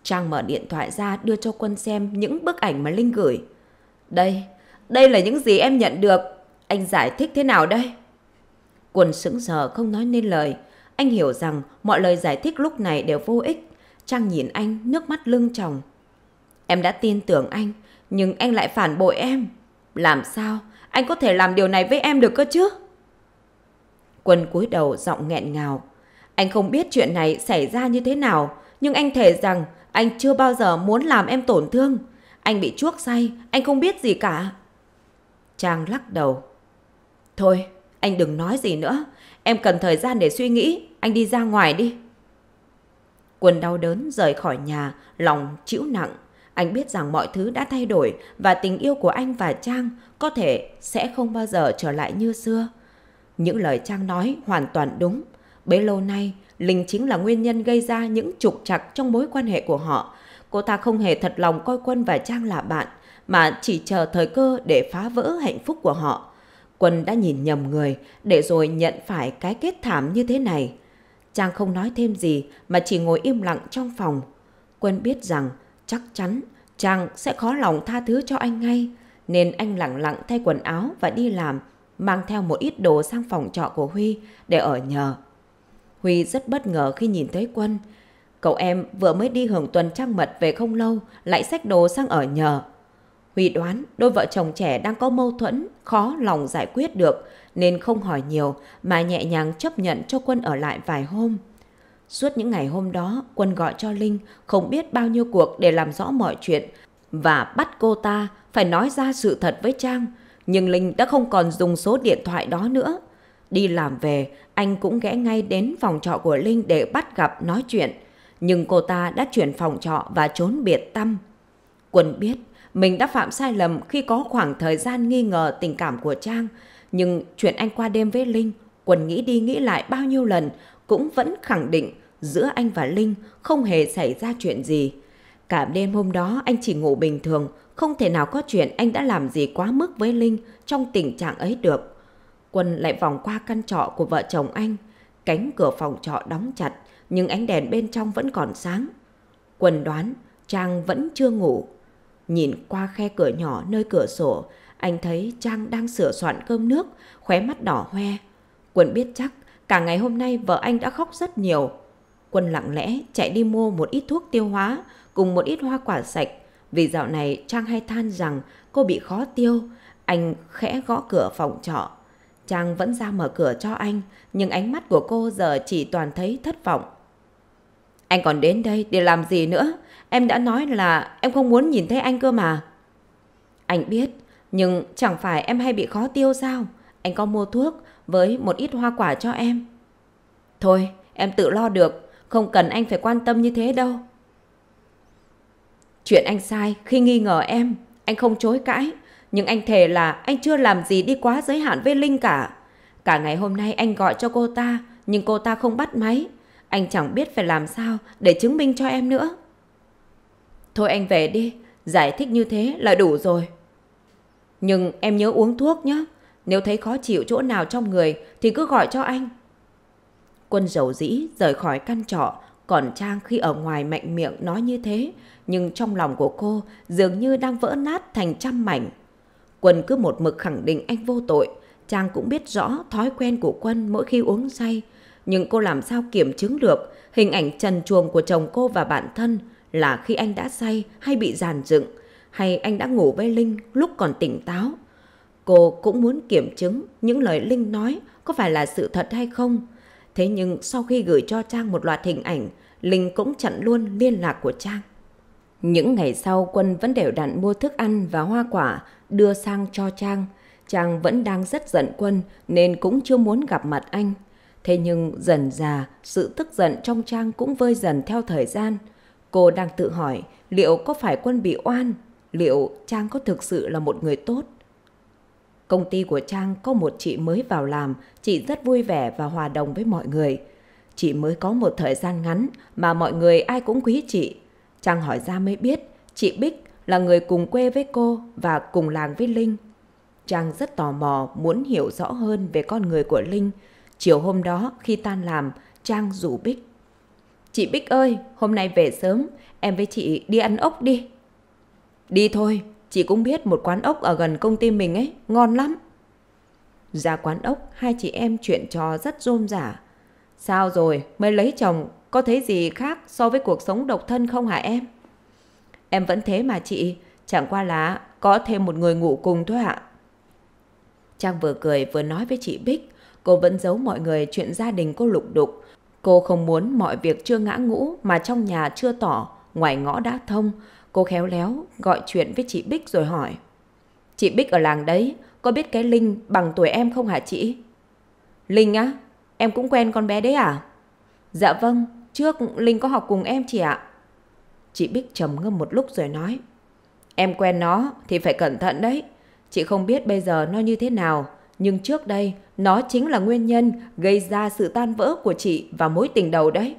Trang mở điện thoại ra đưa cho quân xem những bức ảnh mà Linh gửi. Đây, đây là những gì em nhận được. Anh giải thích thế nào đây? Quân sững sờ không nói nên lời. Anh hiểu rằng mọi lời giải thích lúc này đều vô ích. Trang nhìn anh, nước mắt lưng tròng. Em đã tin tưởng anh, nhưng anh lại phản bội em. Làm sao anh có thể làm điều này với em được cơ chứ? Quân cúi đầu giọng nghẹn ngào. Anh không biết chuyện này xảy ra như thế nào, nhưng anh thề rằng anh chưa bao giờ muốn làm em tổn thương. Anh bị chuốc say, anh không biết gì cả. Trang lắc đầu. Thôi, anh đừng nói gì nữa. Em cần thời gian để suy nghĩ. Anh đi ra ngoài đi. Quân đau đớn rời khỏi nhà, lòng chịu nặng. Anh biết rằng mọi thứ đã thay đổi và tình yêu của anh và Trang có thể sẽ không bao giờ trở lại như xưa. Những lời Trang nói hoàn toàn đúng. Bấy lâu nay, Linh chính là nguyên nhân gây ra những trục trặc trong mối quan hệ của họ. Cô ta không hề thật lòng coi Quân và Trang là bạn, mà chỉ chờ thời cơ để phá vỡ hạnh phúc của họ. Quân đã nhìn nhầm người, để rồi nhận phải cái kết thảm như thế này. Trang không nói thêm gì mà chỉ ngồi im lặng trong phòng. Quân biết rằng chắc chắn Trang sẽ khó lòng tha thứ cho anh ngay, nên anh lặng lặng thay quần áo và đi làm, mang theo một ít đồ sang phòng trọ của Huy để ở nhờ. Huy rất bất ngờ khi nhìn thấy Quân. Cậu em vừa mới đi hưởng tuần trăng mật về không lâu, lại xách đồ sang ở nhờ. Huy đoán đôi vợ chồng trẻ đang có mâu thuẫn, khó lòng giải quyết được, nên không hỏi nhiều mà nhẹ nhàng chấp nhận cho Quân ở lại vài hôm. Suốt những ngày hôm đó, Quân gọi cho Linh không biết bao nhiêu cuộc để làm rõ mọi chuyện và bắt cô ta phải nói ra sự thật với Trang. Nhưng Linh đã không còn dùng số điện thoại đó nữa. Đi làm về, anh cũng ghé ngay đến phòng trọ của Linh để bắt gặp nói chuyện. Nhưng cô ta đã chuyển phòng trọ và trốn biệt tâm. Quân biết mình đã phạm sai lầm khi có khoảng thời gian nghi ngờ tình cảm của Trang. Nhưng chuyện anh qua đêm với Linh, Quân nghĩ đi nghĩ lại bao nhiêu lần cũng vẫn khẳng định giữa anh và Linh không hề xảy ra chuyện gì. Cả đêm hôm đó anh chỉ ngủ bình thường, không thể nào có chuyện anh đã làm gì quá mức với Linh trong tình trạng ấy được. Quân lại vòng qua căn trọ của vợ chồng anh. Cánh cửa phòng trọ đóng chặt, nhưng ánh đèn bên trong vẫn còn sáng. Quân đoán Trang vẫn chưa ngủ. Nhìn qua khe cửa nhỏ nơi cửa sổ, anh thấy Trang đang sửa soạn cơm nước, khóe mắt đỏ hoe. Quân biết chắc cả ngày hôm nay vợ anh đã khóc rất nhiều. Quân lặng lẽ chạy đi mua một ít thuốc tiêu hóa cùng một ít hoa quả sạch. Vì dạo này Trang hay than rằng cô bị khó tiêu, anh khẽ gõ cửa phòng trọ. Trang vẫn ra mở cửa cho anh, nhưng ánh mắt của cô giờ chỉ toàn thấy thất vọng. Anh còn đến đây để làm gì nữa? Em đã nói là em không muốn nhìn thấy anh cơ mà. Anh biết, nhưng chẳng phải em hay bị khó tiêu sao? Anh có mua thuốc với một ít hoa quả cho em. Thôi, em tự lo được, không cần anh phải quan tâm như thế đâu. Chuyện anh sai khi nghi ngờ em, anh không chối cãi, nhưng anh thề là anh chưa làm gì đi quá giới hạn với Linh cả. Cả ngày hôm nay anh gọi cho cô ta, nhưng cô ta không bắt máy. Anh chẳng biết phải làm sao để chứng minh cho em nữa. Thôi anh về đi, giải thích như thế là đủ rồi. Nhưng em nhớ uống thuốc nhé. Nếu thấy khó chịu chỗ nào trong người thì cứ gọi cho anh. Quân dầu dĩ rời khỏi căn trọ, còn Trang khi ở ngoài mạnh miệng nói như thế, nhưng trong lòng của cô dường như đang vỡ nát thành trăm mảnh. Quân cứ một mực khẳng định anh vô tội, chàng cũng biết rõ thói quen của Quân mỗi khi uống say, nhưng cô làm sao kiểm chứng được hình ảnh trần chuồng của chồng cô và bản thân là khi anh đã say hay bị giàn dựng, hay anh đã ngủ với Linh lúc còn tỉnh táo. Cô cũng muốn kiểm chứng những lời Linh nói có phải là sự thật hay không. Thế nhưng sau khi gửi cho Trang một loạt hình ảnh, Linh cũng chặn luôn liên lạc của Trang. Những ngày sau Quân vẫn đều đặn mua thức ăn và hoa quả đưa sang cho Trang. Trang vẫn đang rất giận Quân nên cũng chưa muốn gặp mặt anh. Thế nhưng dần già, sự tức giận trong Trang cũng vơi dần theo thời gian. Cô đang tự hỏi liệu có phải Quân bị oan, liệu Trang có thực sự là một người tốt. Công ty của Trang có một chị mới vào làm, chị rất vui vẻ và hòa đồng với mọi người. Chị mới có một thời gian ngắn mà mọi người ai cũng quý chị. Trang hỏi ra mới biết chị Bích là người cùng quê với cô và cùng làng với Linh. Trang rất tò mò muốn hiểu rõ hơn về con người của Linh. Chiều hôm đó khi tan làm, Trang rủ Bích. Chị Bích ơi, hôm nay về sớm, em với chị đi ăn ốc đi. Đi thôi, chị cũng biết một quán ốc ở gần công ty mình ấy, ngon lắm. Ra quán ốc, hai chị em chuyện trò rất rôm rả. Sao rồi, mới lấy chồng có thấy gì khác so với cuộc sống độc thân không hả em? Em vẫn thế mà chị, chẳng qua là có thêm một người ngủ cùng thôi ạ. Trang vừa cười vừa nói với chị Bích, cô vẫn giấu mọi người chuyện gia đình cô lục đục. Cô không muốn mọi việc chưa ngã ngũ mà trong nhà chưa tỏ, ngoài ngõ đã thông. Cô khéo léo gọi chuyện với chị Bích rồi hỏi. Chị Bích ở làng đấy, có biết cái Linh bằng tuổi em không hả chị? Linh á, em cũng quen con bé đấy à? Dạ vâng, Trước Linh có học cùng em chị ạ. Chị Bích trầm ngâm một lúc rồi nói. Em quen nó thì phải cẩn thận đấy. Chị không biết bây giờ nó như thế nào, nhưng trước đây nó chính là nguyên nhân gây ra sự tan vỡ của chị và mối tình đầu đấy.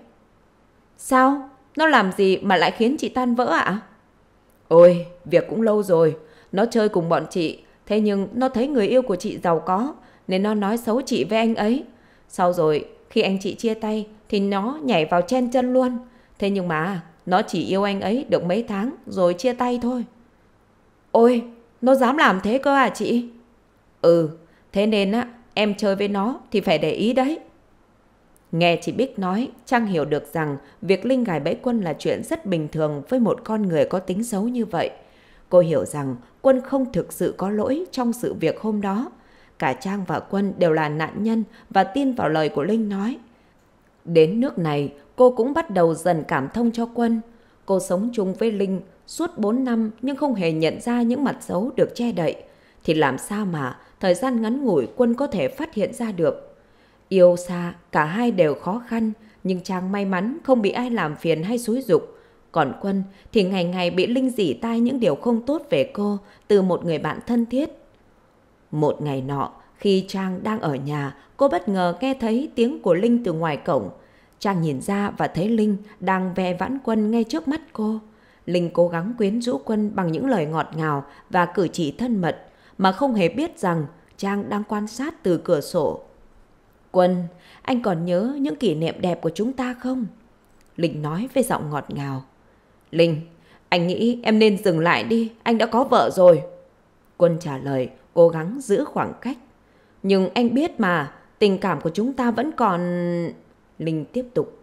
Sao? Nó làm gì mà lại khiến chị tan vỡ ạ? Ôi, việc cũng lâu rồi. Nó chơi cùng bọn chị, thế nhưng nó thấy người yêu của chị giàu có, nên nó nói xấu chị với anh ấy. Sau rồi, khi anh chị chia tay thì nó nhảy vào chen chân luôn. Thế nhưng mà nó chỉ yêu anh ấy được mấy tháng rồi chia tay thôi. Ôi, nó dám làm thế cơ à chị? Ừ, thế nên á, em chơi với nó thì phải để ý đấy. Nghe chị Bích nói, Trang hiểu được rằng việc Linh gài bẫy quân là chuyện rất bình thường với một con người có tính xấu như vậy. Cô hiểu rằng quân không thực sự có lỗi trong sự việc hôm đó, Cả Trang và Quân đều là nạn nhân và tin vào lời của Linh nói. Đến nước này, cô cũng bắt đầu dần cảm thông cho Quân. Cô sống chung với Linh suốt 4 năm nhưng không hề nhận ra những mặt xấu được che đậy. Thì làm sao mà thời gian ngắn ngủi Quân có thể phát hiện ra được. Yêu xa, cả hai đều khó khăn, nhưng Trang may mắn không bị ai làm phiền hay xúi dục. Còn Quân thì ngày ngày bị Linh dỉ tai những điều không tốt về cô từ một người bạn thân thiết. Một ngày nọ, khi Trang đang ở nhà, cô bất ngờ nghe thấy tiếng của Linh từ ngoài cổng. Trang nhìn ra và thấy Linh đang ve vãn quân ngay trước mắt cô. Linh cố gắng quyến rũ quân bằng những lời ngọt ngào và cử chỉ thân mật, mà không hề biết rằng Trang đang quan sát từ cửa sổ. Quân, anh còn nhớ những kỷ niệm đẹp của chúng ta không? Linh nói với giọng ngọt ngào. Linh, anh nghĩ em nên dừng lại đi, anh đã có vợ rồi. Quân trả lời, cố gắng giữ khoảng cách. Nhưng anh biết mà, tình cảm của chúng ta vẫn còn... Linh tiếp tục.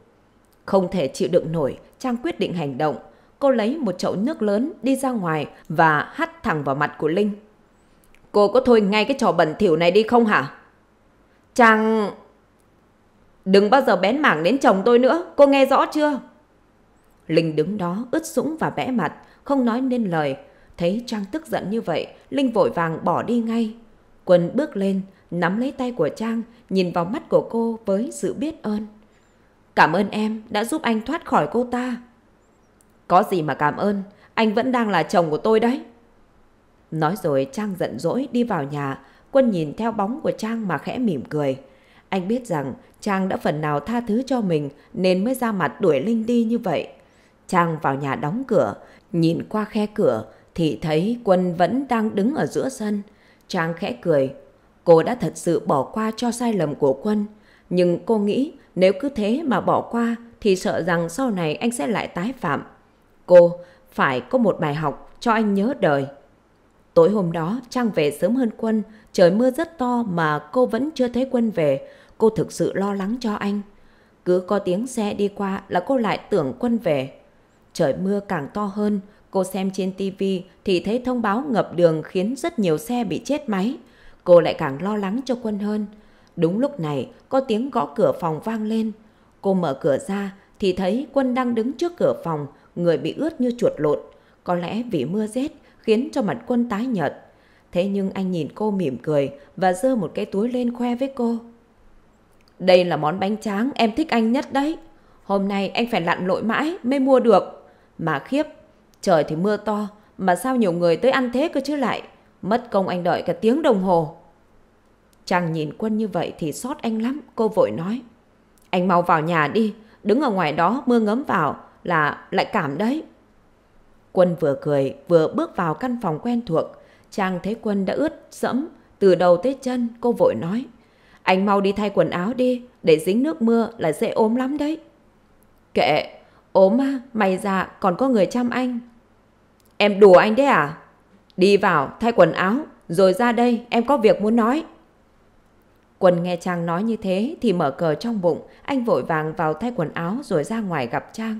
Không thể chịu đựng nổi, Trang quyết định hành động. Cô lấy một chậu nước lớn đi ra ngoài và hắt thẳng vào mặt của Linh. Cô có thôi ngay cái trò bẩn thỉu này đi không hả? Trang... Đừng bao giờ bén mảng đến chồng tôi nữa, cô nghe rõ chưa? Linh đứng đó ướt sũng và bẽ mặt, không nói nên lời. Thấy Trang tức giận như vậy, Linh vội vàng bỏ đi ngay. Quân bước lên, nắm lấy tay của Trang, nhìn vào mắt của cô với sự biết ơn. Cảm ơn em đã giúp anh thoát khỏi cô ta. Có gì mà cảm ơn, anh vẫn đang là chồng của tôi đấy. Nói rồi Trang giận dỗi đi vào nhà, Quân nhìn theo bóng của Trang mà khẽ mỉm cười. Anh biết rằng Trang đã phần nào tha thứ cho mình nên mới ra mặt đuổi Linh đi như vậy. Trang vào nhà đóng cửa, nhìn qua khe cửa, thì thấy quân vẫn đang đứng ở giữa sân. Trang khẽ cười. Cô đã thật sự bỏ qua cho sai lầm của quân. Nhưng cô nghĩ nếu cứ thế mà bỏ qua thì sợ rằng sau này anh sẽ lại tái phạm. Cô phải có một bài học cho anh nhớ đời. Tối hôm đó, Trang về sớm hơn quân, trời mưa rất to mà cô vẫn chưa thấy quân về. Cô thực sự lo lắng cho anh. Cứ có tiếng xe đi qua là cô lại tưởng quân về. Trời mưa càng to hơn, Cô xem trên TV thì thấy thông báo ngập đường khiến rất nhiều xe bị chết máy. Cô lại càng lo lắng cho quân hơn. Đúng lúc này, có tiếng gõ cửa phòng vang lên. Cô mở cửa ra thì thấy quân đang đứng trước cửa phòng, người bị ướt như chuột lột. Có lẽ vì mưa rét khiến cho mặt quân tái nhợt. Thế nhưng anh nhìn cô mỉm cười và dơ một cái túi lên khoe với cô. Đây là món bánh tráng em thích anh nhất đấy. Hôm nay anh phải lặn lội mãi mới mua được. Mà khiếp, Trời thì mưa to, mà sao nhiều người tới ăn thế cơ chứ lại. Mất công anh đợi cả tiếng đồng hồ. Chàng nhìn quân như vậy thì xót anh lắm, cô vội nói. Anh mau vào nhà đi, đứng ở ngoài đó mưa ngấm vào là lại cảm đấy. Quân vừa cười, vừa bước vào căn phòng quen thuộc. Chàng thấy quân đã ướt, sẫm, từ đầu tới chân, cô vội nói. Anh mau đi thay quần áo đi, để dính nước mưa là dễ ốm lắm đấy. Kệ, ốm mà may ra còn có người chăm anh. Em đùa anh đấy à? Đi vào, thay quần áo, rồi ra đây, em có việc muốn nói. Quân nghe Trang nói như thế thì mở cờ trong bụng, anh vội vàng vào thay quần áo rồi ra ngoài gặp Trang.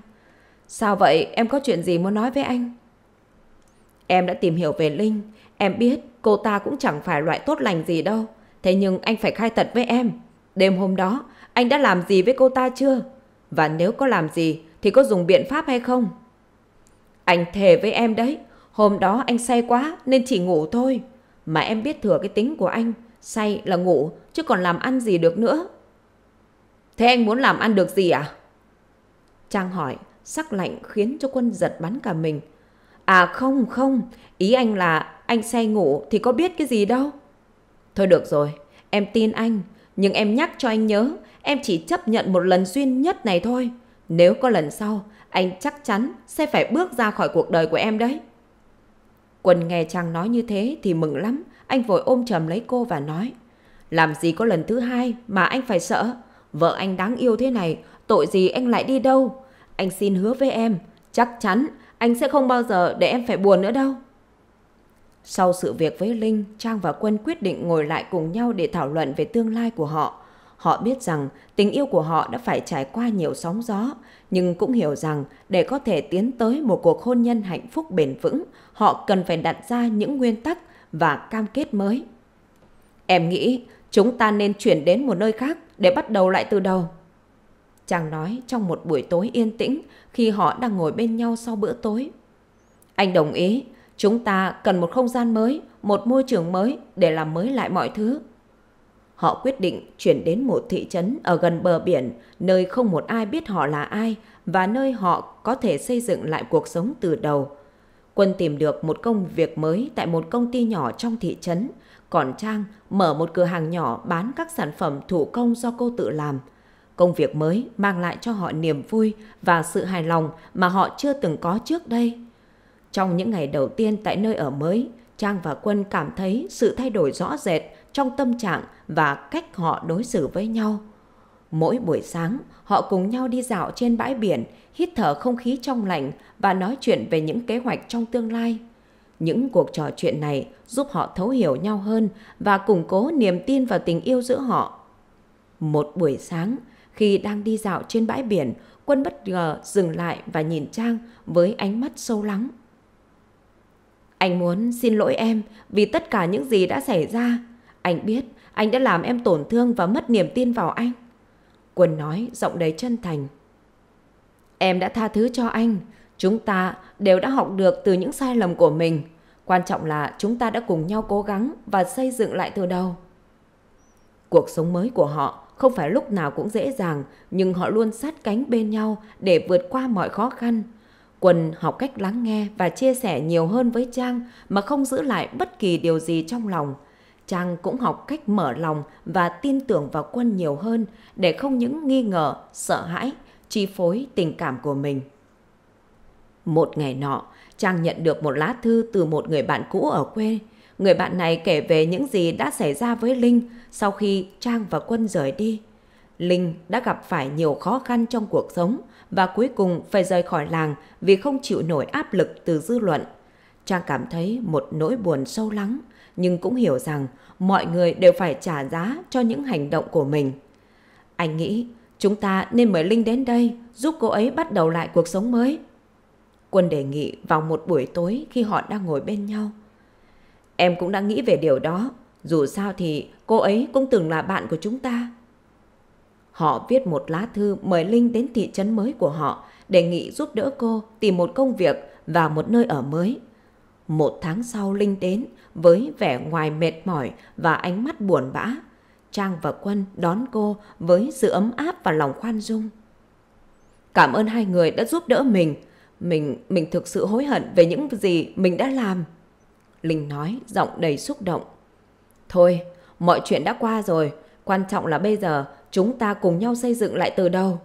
Sao vậy, em có chuyện gì muốn nói với anh? Em đã tìm hiểu về Linh, em biết cô ta cũng chẳng phải loại tốt lành gì đâu. Thế nhưng anh phải khai thật với em. Đêm hôm đó, anh đã làm gì với cô ta chưa? Và nếu có làm gì thì có dùng biện pháp hay không? Anh thề với em đấy, hôm đó anh say quá nên chỉ ngủ thôi. Mà em biết thừa cái tính của anh, say là ngủ chứ còn làm ăn gì được nữa. Thế anh muốn làm ăn được gì à? Trang hỏi, sắc lạnh khiến cho quân giật bắn cả mình. À không không, ý anh là anh say ngủ thì có biết cái gì đâu. Thôi được rồi, em tin anh, nhưng em nhắc cho anh nhớ, em chỉ chấp nhận một lần duy nhất này thôi. Nếu có lần sau, anh chắc chắn sẽ phải bước ra khỏi cuộc đời của em đấy. Quân nghe chàng nói như thế thì mừng lắm, anh vội ôm chầm lấy cô và nói. Làm gì có lần thứ hai mà anh phải sợ, vợ anh đáng yêu thế này, tội gì anh lại đi đâu. Anh xin hứa với em, chắc chắn anh sẽ không bao giờ để em phải buồn nữa đâu. Sau sự việc với Linh, Trang và Quân quyết định ngồi lại cùng nhau để thảo luận về tương lai của họ. Họ biết rằng tình yêu của họ đã phải trải qua nhiều sóng gió, nhưng cũng hiểu rằng để có thể tiến tới một cuộc hôn nhân hạnh phúc bền vững, họ cần phải đặt ra những nguyên tắc và cam kết mới. Em nghĩ chúng ta nên chuyển đến một nơi khác để bắt đầu lại từ đầu. Chàng nói trong một buổi tối yên tĩnh khi họ đang ngồi bên nhau sau bữa tối. Anh đồng ý, chúng ta cần một không gian mới, một môi trường mới để làm mới lại mọi thứ. Họ quyết định chuyển đến một thị trấn ở gần bờ biển, nơi không một ai biết họ là ai và nơi họ có thể xây dựng lại cuộc sống từ đầu. Quân tìm được một công việc mới tại một công ty nhỏ trong thị trấn, còn Trang mở một cửa hàng nhỏ bán các sản phẩm thủ công do cô tự làm. Công việc mới mang lại cho họ niềm vui và sự hài lòng mà họ chưa từng có trước đây. Trong những ngày đầu tiên tại nơi ở mới, Trang và Quân cảm thấy sự thay đổi rõ rệt trong tâm trạng và cách họ đối xử với nhau. Mỗi buổi sáng, họ cùng nhau đi dạo trên bãi biển, hít thở không khí trong lành và nói chuyện về những kế hoạch trong tương lai. Những cuộc trò chuyện này giúp họ thấu hiểu nhau hơn và củng cố niềm tin vào tình yêu giữa họ. Một buổi sáng, khi đang đi dạo trên bãi biển, Quân bất ngờ dừng lại và nhìn Trang với ánh mắt sâu lắng. Anh muốn xin lỗi em vì tất cả những gì đã xảy ra. Anh biết anh đã làm em tổn thương và mất niềm tin vào anh. Quân nói giọng đầy chân thành. Em đã tha thứ cho anh. Chúng ta đều đã học được từ những sai lầm của mình. Quan trọng là chúng ta đã cùng nhau cố gắng và xây dựng lại từ đầu. Cuộc sống mới của họ không phải lúc nào cũng dễ dàng, nhưng họ luôn sát cánh bên nhau để vượt qua mọi khó khăn. Quân học cách lắng nghe và chia sẻ nhiều hơn với Trang mà không giữ lại bất kỳ điều gì trong lòng. Trang cũng học cách mở lòng và tin tưởng vào quân nhiều hơn để không những nghi ngờ, sợ hãi, chi phối tình cảm của mình. Một ngày nọ, Trang nhận được một lá thư từ một người bạn cũ ở quê. Người bạn này kể về những gì đã xảy ra với Linh sau khi Trang và Quân rời đi. Linh đã gặp phải nhiều khó khăn trong cuộc sống và cuối cùng phải rời khỏi làng vì không chịu nổi áp lực từ dư luận. Trang cảm thấy một nỗi buồn sâu lắng, nhưng cũng hiểu rằng mọi người đều phải trả giá cho những hành động của mình. Anh nghĩ chúng ta nên mời Linh đến đây giúp cô ấy bắt đầu lại cuộc sống mới. Quân đề nghị vào một buổi tối khi họ đang ngồi bên nhau. Em cũng đã nghĩ về điều đó, dù sao thì cô ấy cũng từng là bạn của chúng ta. Họ viết một lá thư mời Linh đến thị trấn mới của họ, đề nghị giúp đỡ cô tìm một công việc và một nơi ở mới. Một tháng sau Linh đến với vẻ ngoài mệt mỏi và ánh mắt buồn bã. Trang và Quân đón cô với sự ấm áp và lòng khoan dung. Cảm ơn hai người đã giúp đỡ mình. Mình mình thực sự hối hận về những gì mình đã làm. Linh nói giọng đầy xúc động. Thôi, mọi chuyện đã qua rồi. Quan trọng là bây giờ chúng ta cùng nhau xây dựng lại từ đầu.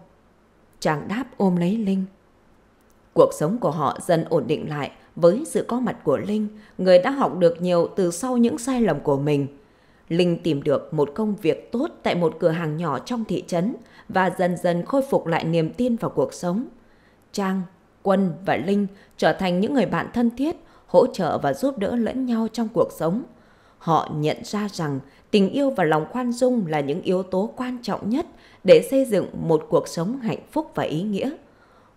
trang đáp ôm lấy Linh. Cuộc sống của họ dần ổn định lại với sự có mặt của Linh, người đã học được nhiều từ sau những sai lầm của mình. Linh tìm được một công việc tốt tại một cửa hàng nhỏ trong thị trấn và dần dần khôi phục lại niềm tin vào cuộc sống. Trang, Quân và Linh trở thành những người bạn thân thiết, hỗ trợ và giúp đỡ lẫn nhau trong cuộc sống. Họ nhận ra rằng tình yêu và lòng khoan dung là những yếu tố quan trọng nhất để xây dựng một cuộc sống hạnh phúc và ý nghĩa.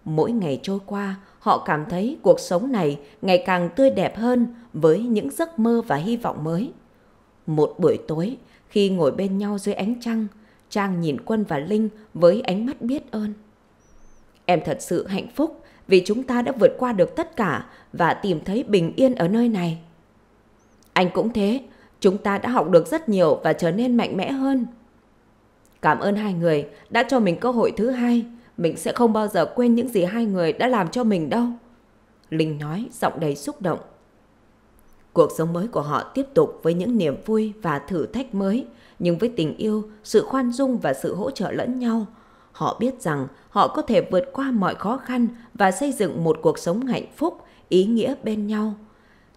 Mỗi ngày trôi qua, họ cảm thấy cuộc sống này ngày càng tươi đẹp hơn với những giấc mơ và hy vọng mới. Một buổi tối, khi ngồi bên nhau dưới ánh trăng, Trang nhìn Quân và Linh với ánh mắt biết ơn. Em thật sự hạnh phúc vì chúng ta đã vượt qua được tất cả và tìm thấy bình yên ở nơi này. Anh cũng thế, chúng ta đã học được rất nhiều và trở nên mạnh mẽ hơn. Cảm ơn hai người đã cho mình cơ hội thứ hai mình sẽ không bao giờ quên những gì hai người đã làm cho mình đâu. Linh nói giọng đầy xúc động. Cuộc sống mới của họ tiếp tục với những niềm vui và thử thách mới, nhưng với tình yêu, sự khoan dung và sự hỗ trợ lẫn nhau. Họ biết rằng họ có thể vượt qua mọi khó khăn và xây dựng một cuộc sống hạnh phúc, ý nghĩa bên nhau.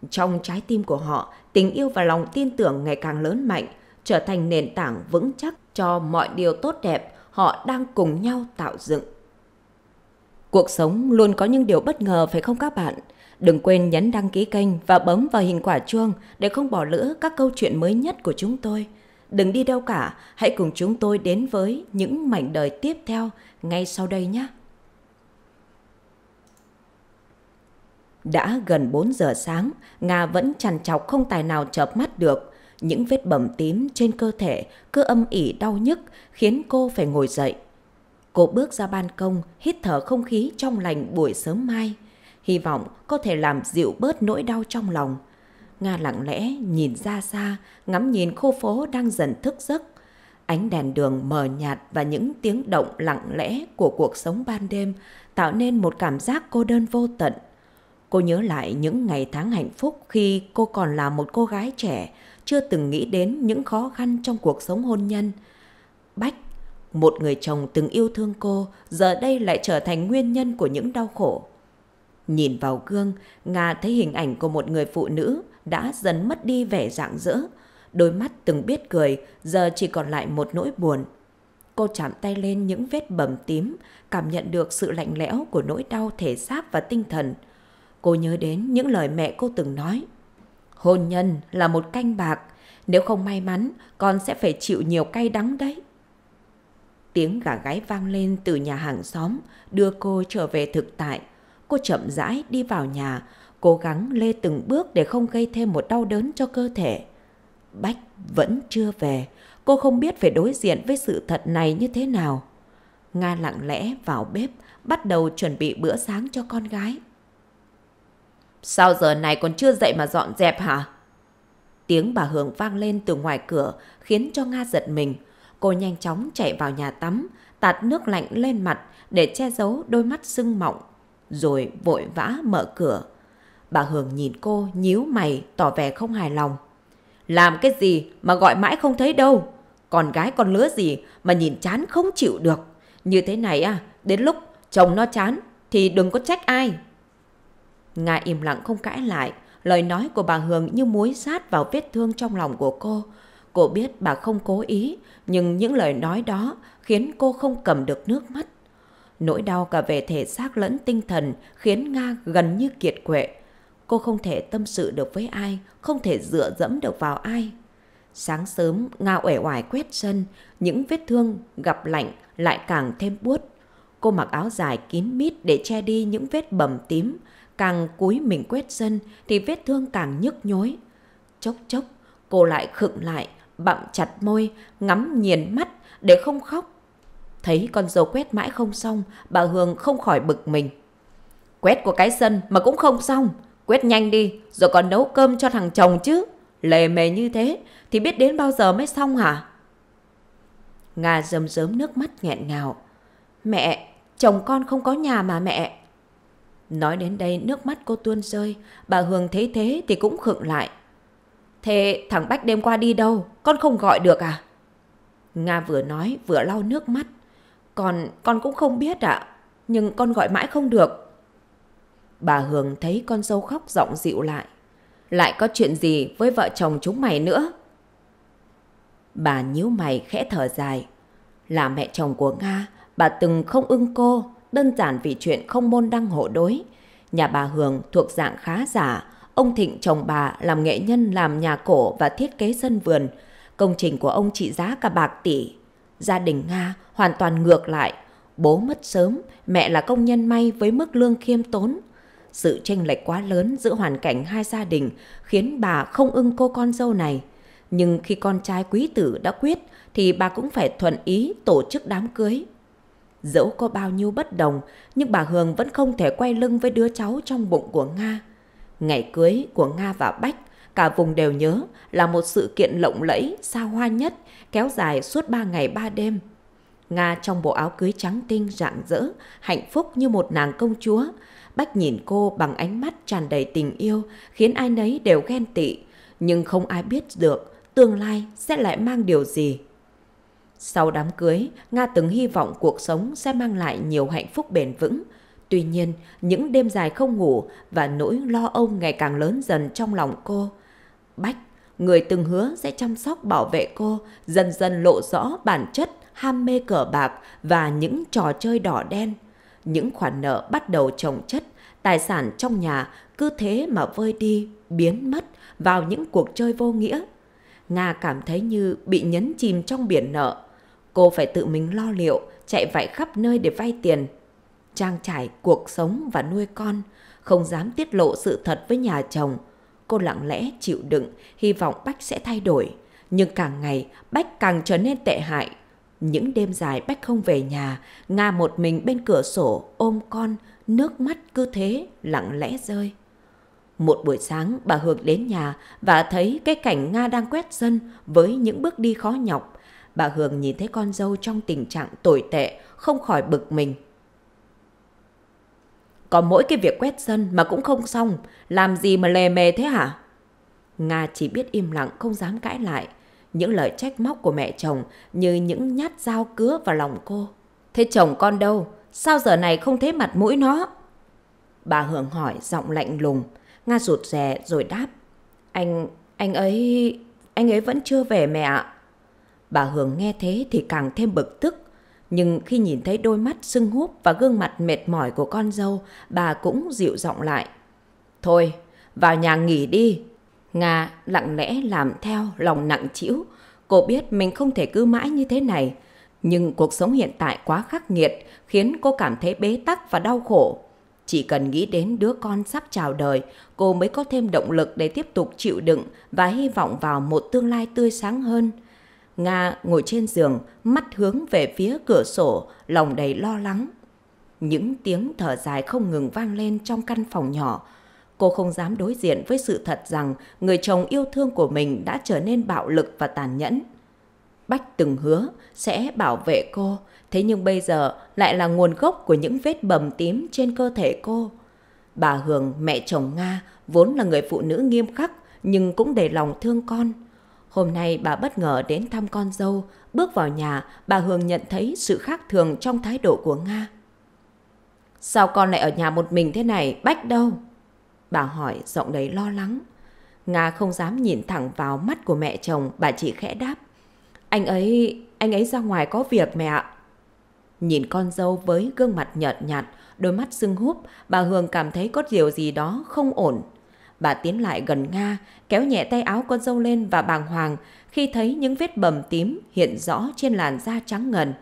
Trong trái tim của họ, tình yêu và lòng tin tưởng ngày càng lớn mạnh, trở thành nền tảng vững chắc cho mọi điều tốt đẹp họ đang cùng nhau tạo dựng. Cuộc sống luôn có những điều bất ngờ phải không các bạn? Đừng quên nhấn đăng ký kênh và bấm vào hình quả chuông để không bỏ lỡ các câu chuyện mới nhất của chúng tôi. Đừng đi đâu cả, hãy cùng chúng tôi đến với những mảnh đời tiếp theo ngay sau đây nhé. Đã gần 4 giờ sáng, Nga vẫn chằn chọc không tài nào chợp mắt được. Những vết bầm tím trên cơ thể cứ âm ỉ đau nhức khiến cô phải ngồi dậy. Cô bước ra ban công, hít thở không khí trong lành buổi sớm mai. Hy vọng có thể làm dịu bớt nỗi đau trong lòng. Nga lặng lẽ nhìn ra xa, ngắm nhìn khu phố đang dần thức giấc. Ánh đèn đường mờ nhạt và những tiếng động lặng lẽ của cuộc sống ban đêm tạo nên một cảm giác cô đơn vô tận. Cô nhớ lại những ngày tháng hạnh phúc khi cô còn là một cô gái trẻ, chưa từng nghĩ đến những khó khăn trong cuộc sống hôn nhân. Bách, một người chồng từng yêu thương cô, giờ đây lại trở thành nguyên nhân của những đau khổ. Nhìn vào gương, Nga thấy hình ảnh của một người phụ nữ đã dần mất đi vẻ rạng rỡ. Đôi mắt từng biết cười, giờ chỉ còn lại một nỗi buồn. Cô chạm tay lên những vết bầm tím, cảm nhận được sự lạnh lẽo của nỗi đau thể xác và tinh thần. Cô nhớ đến những lời mẹ cô từng nói. Hôn nhân là một canh bạc, nếu không may mắn con sẽ phải chịu nhiều cay đắng đấy. Tiếng gà gáy vang lên từ nhà hàng xóm, đưa cô trở về thực tại. Cô chậm rãi đi vào nhà, cố gắng lê từng bước để không gây thêm một đau đớn cho cơ thể. Bách vẫn chưa về, cô không biết phải đối diện với sự thật này như thế nào. Nga lặng lẽ vào bếp, bắt đầu chuẩn bị bữa sáng cho con gái. Sao giờ này còn chưa dậy mà dọn dẹp hả? Tiếng bà Hường vang lên từ ngoài cửa khiến cho Nga giật mình. Cô nhanh chóng chạy vào nhà tắm, tạt nước lạnh lên mặt để che giấu đôi mắt sưng mọng. Rồi vội vã mở cửa. Bà Hường nhìn cô nhíu mày tỏ vẻ không hài lòng. Làm cái gì mà gọi mãi không thấy đâu? Con gái con lứa gì mà nhìn chán không chịu được. Như thế này à, đến lúc chồng nó chán thì đừng có trách ai. Nga im lặng không cãi lại, lời nói của bà Hường như muối sát vào vết thương trong lòng của cô. Cô biết bà không cố ý, nhưng những lời nói đó khiến cô không cầm được nước mắt. Nỗi đau cả về thể xác lẫn tinh thần khiến Nga gần như kiệt quệ. Cô không thể tâm sự được với ai, không thể dựa dẫm được vào ai. Sáng sớm, Nga uể oải quét sân, những vết thương gặp lạnh lại càng thêm buốt. Cô mặc áo dài kín mít để che đi những vết bầm tím, Càng cúi mình quét chân thì vết thương càng nhức nhối. Chốc chốc, cô lại khựng lại, bặm chặt môi, ngắm nhìn mắt để không khóc. Thấy con dâu quét mãi không xong, bà Hương không khỏi bực mình. Quét của cái sân mà cũng không xong, quét nhanh đi rồi còn nấu cơm cho thằng chồng chứ. Lề mề như thế thì biết đến bao giờ mới xong hả? Nga rơm rớm nước mắt nghẹn ngào. Mẹ, chồng con không có nhà mà mẹ. Nói đến đây nước mắt cô tuôn rơi, bà Hương thấy thế thì cũng khựng lại. Thế thằng Bách đêm qua đi đâu, con không gọi được à? Nga vừa nói vừa lau nước mắt. Còn con cũng không biết ạ, nhưng con gọi mãi không được. Bà Hương thấy con dâu khóc giọng dịu lại. Lại có chuyện gì với vợ chồng chúng mày nữa? Bà nhíu mày khẽ thở dài. Là mẹ chồng của Nga, bà từng không ưng cô, đơn giản vì chuyện không môn đăng hộ đối. Nhà bà Hường thuộc dạng khá giả, ông Thịnh chồng bà làm nghệ nhân làm nhà cổ và thiết kế sân vườn. Công trình của ông trị giá cả bạc tỷ. Gia đình Nga hoàn toàn ngược lại. Bố mất sớm, mẹ là công nhân may với mức lương khiêm tốn. Sự chênh lệch quá lớn giữa hoàn cảnh hai gia đình khiến bà không ưng cô con dâu này. Nhưng khi con trai quý tử đã quyết thì bà cũng phải thuận ý tổ chức đám cưới Dẫu có bao nhiêu bất đồng, nhưng bà Hường vẫn không thể quay lưng với đứa cháu trong bụng của Nga. Ngày cưới của Nga và Bách, cả vùng đều nhớ là một sự kiện lộng lẫy, xa hoa nhất, kéo dài suốt ba ngày ba đêm. Nga trong bộ áo cưới trắng tinh rạng rỡ, hạnh phúc như một nàng công chúa. Bách nhìn cô bằng ánh mắt tràn đầy tình yêu, khiến ai nấy đều ghen tị. Nhưng không ai biết được tương lai sẽ lại mang điều gì. Sau đám cưới, Nga từng hy vọng cuộc sống sẽ mang lại nhiều hạnh phúc bền vững. Tuy nhiên, những đêm dài không ngủ và nỗi lo âu ngày càng lớn dần trong lòng cô. Bách, người từng hứa sẽ chăm sóc bảo vệ cô, dần dần lộ rõ bản chất ham mê cờ bạc và những trò chơi đỏ đen. Những khoản nợ bắt đầu chồng chất, tài sản trong nhà cứ thế mà vơi đi, biến mất vào những cuộc chơi vô nghĩa. Nga cảm thấy như bị nhấn chìm trong biển nợ Cô phải tự mình lo liệu, chạy vạy khắp nơi để vay tiền, trang trải cuộc sống và nuôi con, không dám tiết lộ sự thật với nhà chồng. Cô lặng lẽ chịu đựng, hy vọng Bách sẽ thay đổi. Nhưng càng ngày, Bách càng trở nên tệ hại. Những đêm dài Bách không về nhà, Nga một mình bên cửa sổ ôm con, nước mắt cứ thế lặng lẽ rơi. Một buổi sáng bà Hường đến nhà và thấy cái cảnh Nga đang quét sân với những bước đi khó nhọc, bà Hường nhìn thấy con dâu trong tình trạng tồi tệ, không khỏi bực mình. Có mỗi cái việc quét sân mà cũng không xong, làm gì mà lề mề thế hả? Nga chỉ biết im lặng không dám cãi lại. Những lời trách móc của mẹ chồng như những nhát dao cứa vào lòng cô. Thế chồng con đâu? Sao giờ này không thấy mặt mũi nó? Bà Hường hỏi giọng lạnh lùng. Nga rụt rè rồi đáp. Anh, anh ấy, anh ấy vẫn chưa về mẹ ạ. Bà Hường nghe thế thì càng thêm bực tức. Nhưng khi nhìn thấy đôi mắt sưng húp và gương mặt mệt mỏi của con dâu, bà cũng dịu giọng lại. Thôi, vào nhà nghỉ đi. Nga lặng lẽ làm theo lòng nặng chịu. Cô biết mình không thể cứ mãi như thế này. Nhưng cuộc sống hiện tại quá khắc nghiệt khiến cô cảm thấy bế tắc và đau khổ. Chỉ cần nghĩ đến đứa con sắp chào đời, cô mới có thêm động lực để tiếp tục chịu đựng và hy vọng vào một tương lai tươi sáng hơn. Nga ngồi trên giường, mắt hướng về phía cửa sổ, lòng đầy lo lắng. Những tiếng thở dài không ngừng vang lên trong căn phòng nhỏ. Cô không dám đối diện với sự thật rằng người chồng yêu thương của mình đã trở nên bạo lực và tàn nhẫn. Bách từng hứa sẽ bảo vệ cô, thế nhưng bây giờ lại là nguồn gốc của những vết bầm tím trên cơ thể cô. Bà Hường, mẹ chồng Nga, vốn là người phụ nữ nghiêm khắc nhưng cũng để lòng thương con. Hôm nay bà bất ngờ đến thăm con dâu, bước vào nhà, bà Hương nhận thấy sự khác thường trong thái độ của Nga. Sao con lại ở nhà một mình thế này, Bách đâu? Bà hỏi giọng đấy lo lắng. Nga không dám nhìn thẳng vào mắt của mẹ chồng, bà chỉ khẽ đáp. Anh ấy, anh ấy ra ngoài có việc mẹ ạ. Nhìn con dâu với gương mặt nhợt nhạt, đôi mắt sưng húp, bà Hương cảm thấy có điều gì đó không ổn. Bà tiến lại gần Nga, kéo nhẹ tay áo con dâu lên và bàng hoàng khi thấy những vết bầm tím hiện rõ trên làn da trắng ngần.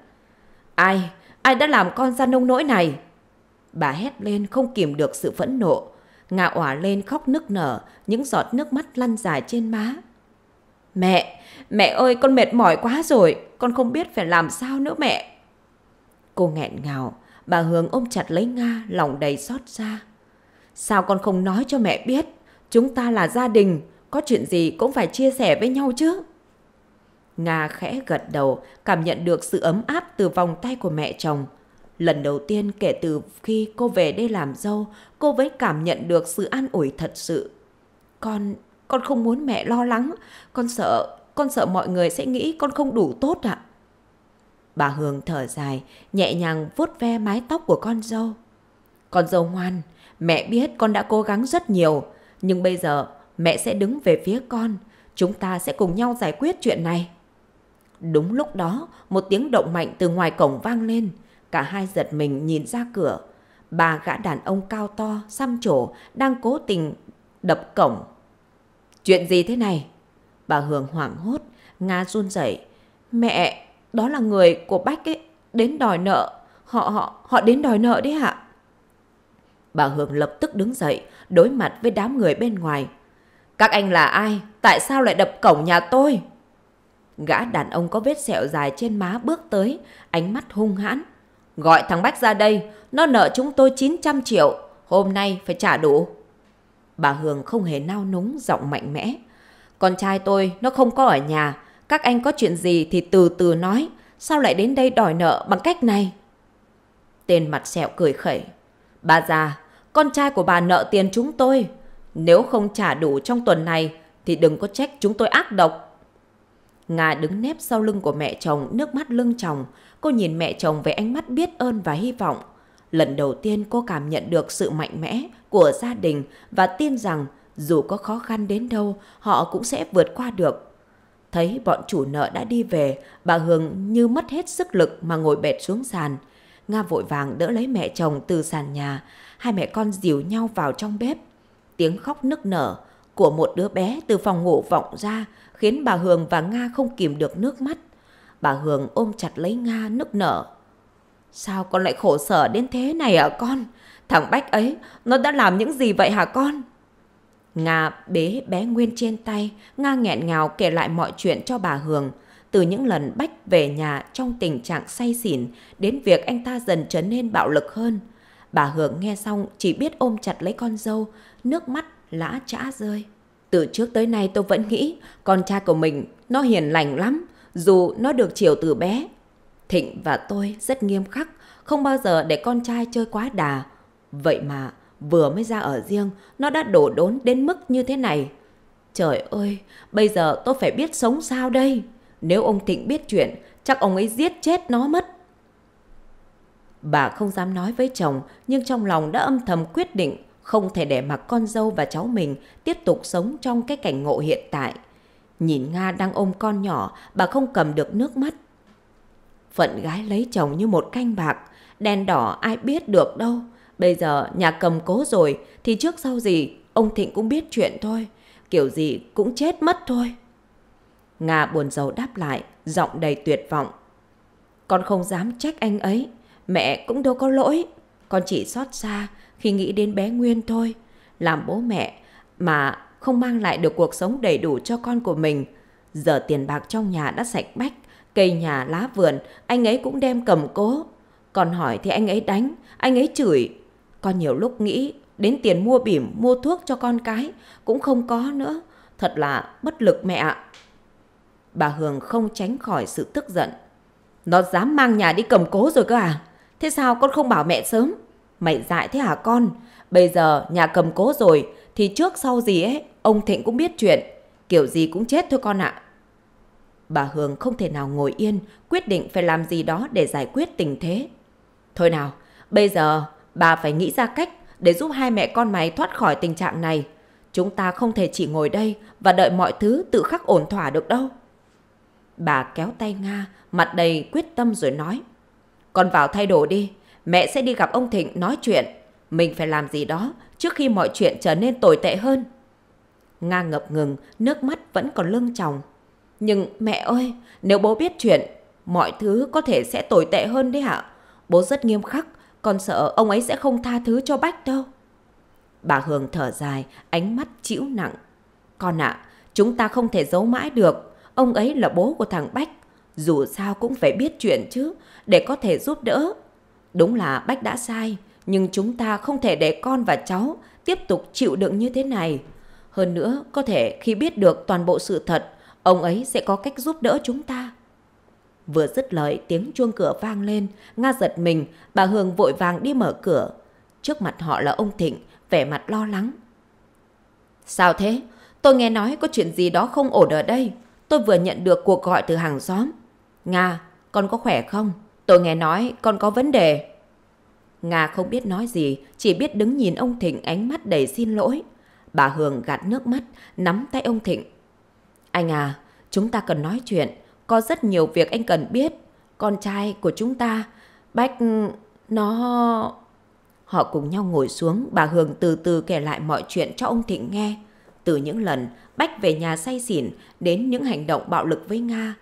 Ai? Ai đã làm con ra nông nỗi này? Bà hét lên không kìm được sự phẫn nộ. Ngạ òa lên khóc nức nở, những giọt nước mắt lăn dài trên má. Mẹ, mẹ ơi con mệt mỏi quá rồi, con không biết phải làm sao nữa mẹ. Cô nghẹn ngào, bà Hướng ôm chặt lấy Nga, lòng đầy xót xa. Sao con không nói cho mẹ biết? Chúng ta là gia đình, có chuyện gì cũng phải chia sẻ với nhau chứ. Nga khẽ gật đầu, cảm nhận được sự ấm áp từ vòng tay của mẹ chồng. Lần đầu tiên kể từ khi cô về đây làm dâu, cô mới cảm nhận được sự an ủi thật sự. Con, con không muốn mẹ lo lắng, con sợ, con sợ mọi người sẽ nghĩ con không đủ tốt ạ. Bà Hương thở dài, nhẹ nhàng vuốt ve mái tóc của con dâu. Con dâu ngoan, mẹ biết con đã cố gắng rất nhiều, nhưng bây giờ mẹ sẽ đứng về phía con, chúng ta sẽ cùng nhau giải quyết chuyện này. Đúng lúc đó, một tiếng động mạnh từ ngoài cổng vang lên. Cả hai giật mình nhìn ra cửa. Bà gã đàn ông cao to, xăm trổ, đang cố tình đập cổng. Chuyện gì thế này? Bà Hường hoảng hốt, Nga run rẩy. Mẹ, đó là người của Bách ấy, đến đòi nợ. Họ họ họ đến đòi nợ đấy hả? bà Hương lập tức đứng dậy, đối mặt với đám người bên ngoài. Các anh là ai? Tại sao lại đập cổng nhà tôi? Gã đàn ông có vết sẹo dài trên má bước tới, ánh mắt hung hãn. Gọi thằng Bách ra đây, nó nợ chúng tôi 900 triệu, hôm nay phải trả đủ. Bà Hương không hề nao núng, giọng mạnh mẽ. Con trai tôi, nó không có ở nhà, các anh có chuyện gì thì từ từ nói, sao lại đến đây đòi nợ bằng cách này? Tên mặt sẹo cười khẩy. Bà già, con trai của bà nợ tiền chúng tôi. Nếu không trả đủ trong tuần này thì đừng có trách chúng tôi ác độc. Nga đứng nép sau lưng của mẹ chồng, nước mắt lưng chồng. Cô nhìn mẹ chồng với ánh mắt biết ơn và hy vọng. Lần đầu tiên cô cảm nhận được sự mạnh mẽ của gia đình và tin rằng dù có khó khăn đến đâu, họ cũng sẽ vượt qua được. Thấy bọn chủ nợ đã đi về, bà Hương như mất hết sức lực mà ngồi bệt xuống sàn. Nga vội vàng đỡ lấy mẹ chồng từ sàn nhà, hai mẹ con dìu nhau vào trong bếp. Tiếng khóc nức nở của một đứa bé từ phòng ngủ vọng ra khiến bà Hường và Nga không kìm được nước mắt. Bà Hường ôm chặt lấy Nga nức nở. Sao con lại khổ sở đến thế này ạ à con? Thằng Bách ấy, nó đã làm những gì vậy hả con? Nga bế bé Nguyên trên tay, Nga nghẹn ngào kể lại mọi chuyện cho bà Hường. Từ những lần Bách về nhà trong tình trạng say xỉn đến việc anh ta dần trở nên bạo lực hơn – Bà Hưởng nghe xong chỉ biết ôm chặt lấy con dâu, nước mắt lã chã rơi. Từ trước tới nay tôi vẫn nghĩ con trai của mình nó hiền lành lắm, dù nó được chiều từ bé. Thịnh và tôi rất nghiêm khắc, không bao giờ để con trai chơi quá đà. Vậy mà vừa mới ra ở riêng, nó đã đổ đốn đến mức như thế này. Trời ơi, bây giờ tôi phải biết sống sao đây? Nếu ông Thịnh biết chuyện, chắc ông ấy giết chết nó mất. Bà không dám nói với chồng nhưng trong lòng đã âm thầm quyết định không thể để mặc con dâu và cháu mình tiếp tục sống trong cái cảnh ngộ hiện tại. Nhìn Nga đang ôm con nhỏ, bà không cầm được nước mắt. Phận gái lấy chồng như một canh bạc, đen đỏ ai biết được đâu. Bây giờ nhà cầm cố rồi thì trước sau gì ông Thịnh cũng biết chuyện thôi, kiểu gì cũng chết mất thôi. Nga buồn rầu đáp lại, giọng đầy tuyệt vọng. Con không dám trách anh ấy, Mẹ cũng đâu có lỗi, con chỉ xót xa khi nghĩ đến bé Nguyên thôi. Làm bố mẹ mà không mang lại được cuộc sống đầy đủ cho con của mình. Giờ tiền bạc trong nhà đã sạch bách, cây nhà lá vườn, anh ấy cũng đem cầm cố. Còn hỏi thì anh ấy đánh, anh ấy chửi. Con nhiều lúc nghĩ đến tiền mua bỉm, mua thuốc cho con cái cũng không có nữa. Thật là bất lực mẹ ạ. Bà Hường không tránh khỏi sự tức giận. Nó dám mang nhà đi cầm cố rồi cơ à? Thế sao con không bảo mẹ sớm? Mày dại thế hả con? Bây giờ nhà cầm cố rồi thì trước sau gì ấy, ông Thịnh cũng biết chuyện. Kiểu gì cũng chết thôi con ạ. Bà Hương không thể nào ngồi yên, quyết định phải làm gì đó để giải quyết tình thế. Thôi nào, bây giờ bà phải nghĩ ra cách để giúp hai mẹ con mày thoát khỏi tình trạng này. Chúng ta không thể chỉ ngồi đây và đợi mọi thứ tự khắc ổn thỏa được đâu. Bà kéo tay Nga, mặt đầy quyết tâm rồi nói. Con vào thay đồ đi, mẹ sẽ đi gặp ông Thịnh nói chuyện. Mình phải làm gì đó trước khi mọi chuyện trở nên tồi tệ hơn. Nga ngập ngừng, nước mắt vẫn còn lưng tròng Nhưng mẹ ơi, nếu bố biết chuyện, mọi thứ có thể sẽ tồi tệ hơn đấy hả? Bố rất nghiêm khắc, con sợ ông ấy sẽ không tha thứ cho Bách đâu. Bà Hường thở dài, ánh mắt chịu nặng. Con ạ, chúng ta không thể giấu mãi được. Ông ấy là bố của thằng Bách. Dù sao cũng phải biết chuyện chứ để có thể giúp đỡ. Đúng là Bách đã sai, nhưng chúng ta không thể để con và cháu tiếp tục chịu đựng như thế này. Hơn nữa, có thể khi biết được toàn bộ sự thật, ông ấy sẽ có cách giúp đỡ chúng ta. Vừa dứt lời, tiếng chuông cửa vang lên, Nga giật mình, bà Hương vội vàng đi mở cửa. Trước mặt họ là ông Thịnh, vẻ mặt lo lắng. Sao thế? Tôi nghe nói có chuyện gì đó không ổn ở đây. Tôi vừa nhận được cuộc gọi từ hàng xóm. Nga, con có khỏe không? Tôi nghe nói con có vấn đề. Nga không biết nói gì, chỉ biết đứng nhìn ông Thịnh ánh mắt đầy xin lỗi. Bà Hường gạt nước mắt, nắm tay ông Thịnh. Anh à, chúng ta cần nói chuyện. Có rất nhiều việc anh cần biết. Con trai của chúng ta, Bách, nó... Họ cùng nhau ngồi xuống, bà Hường từ từ kể lại mọi chuyện cho ông Thịnh nghe. Từ những lần Bách về nhà say xỉn đến những hành động bạo lực với Nga,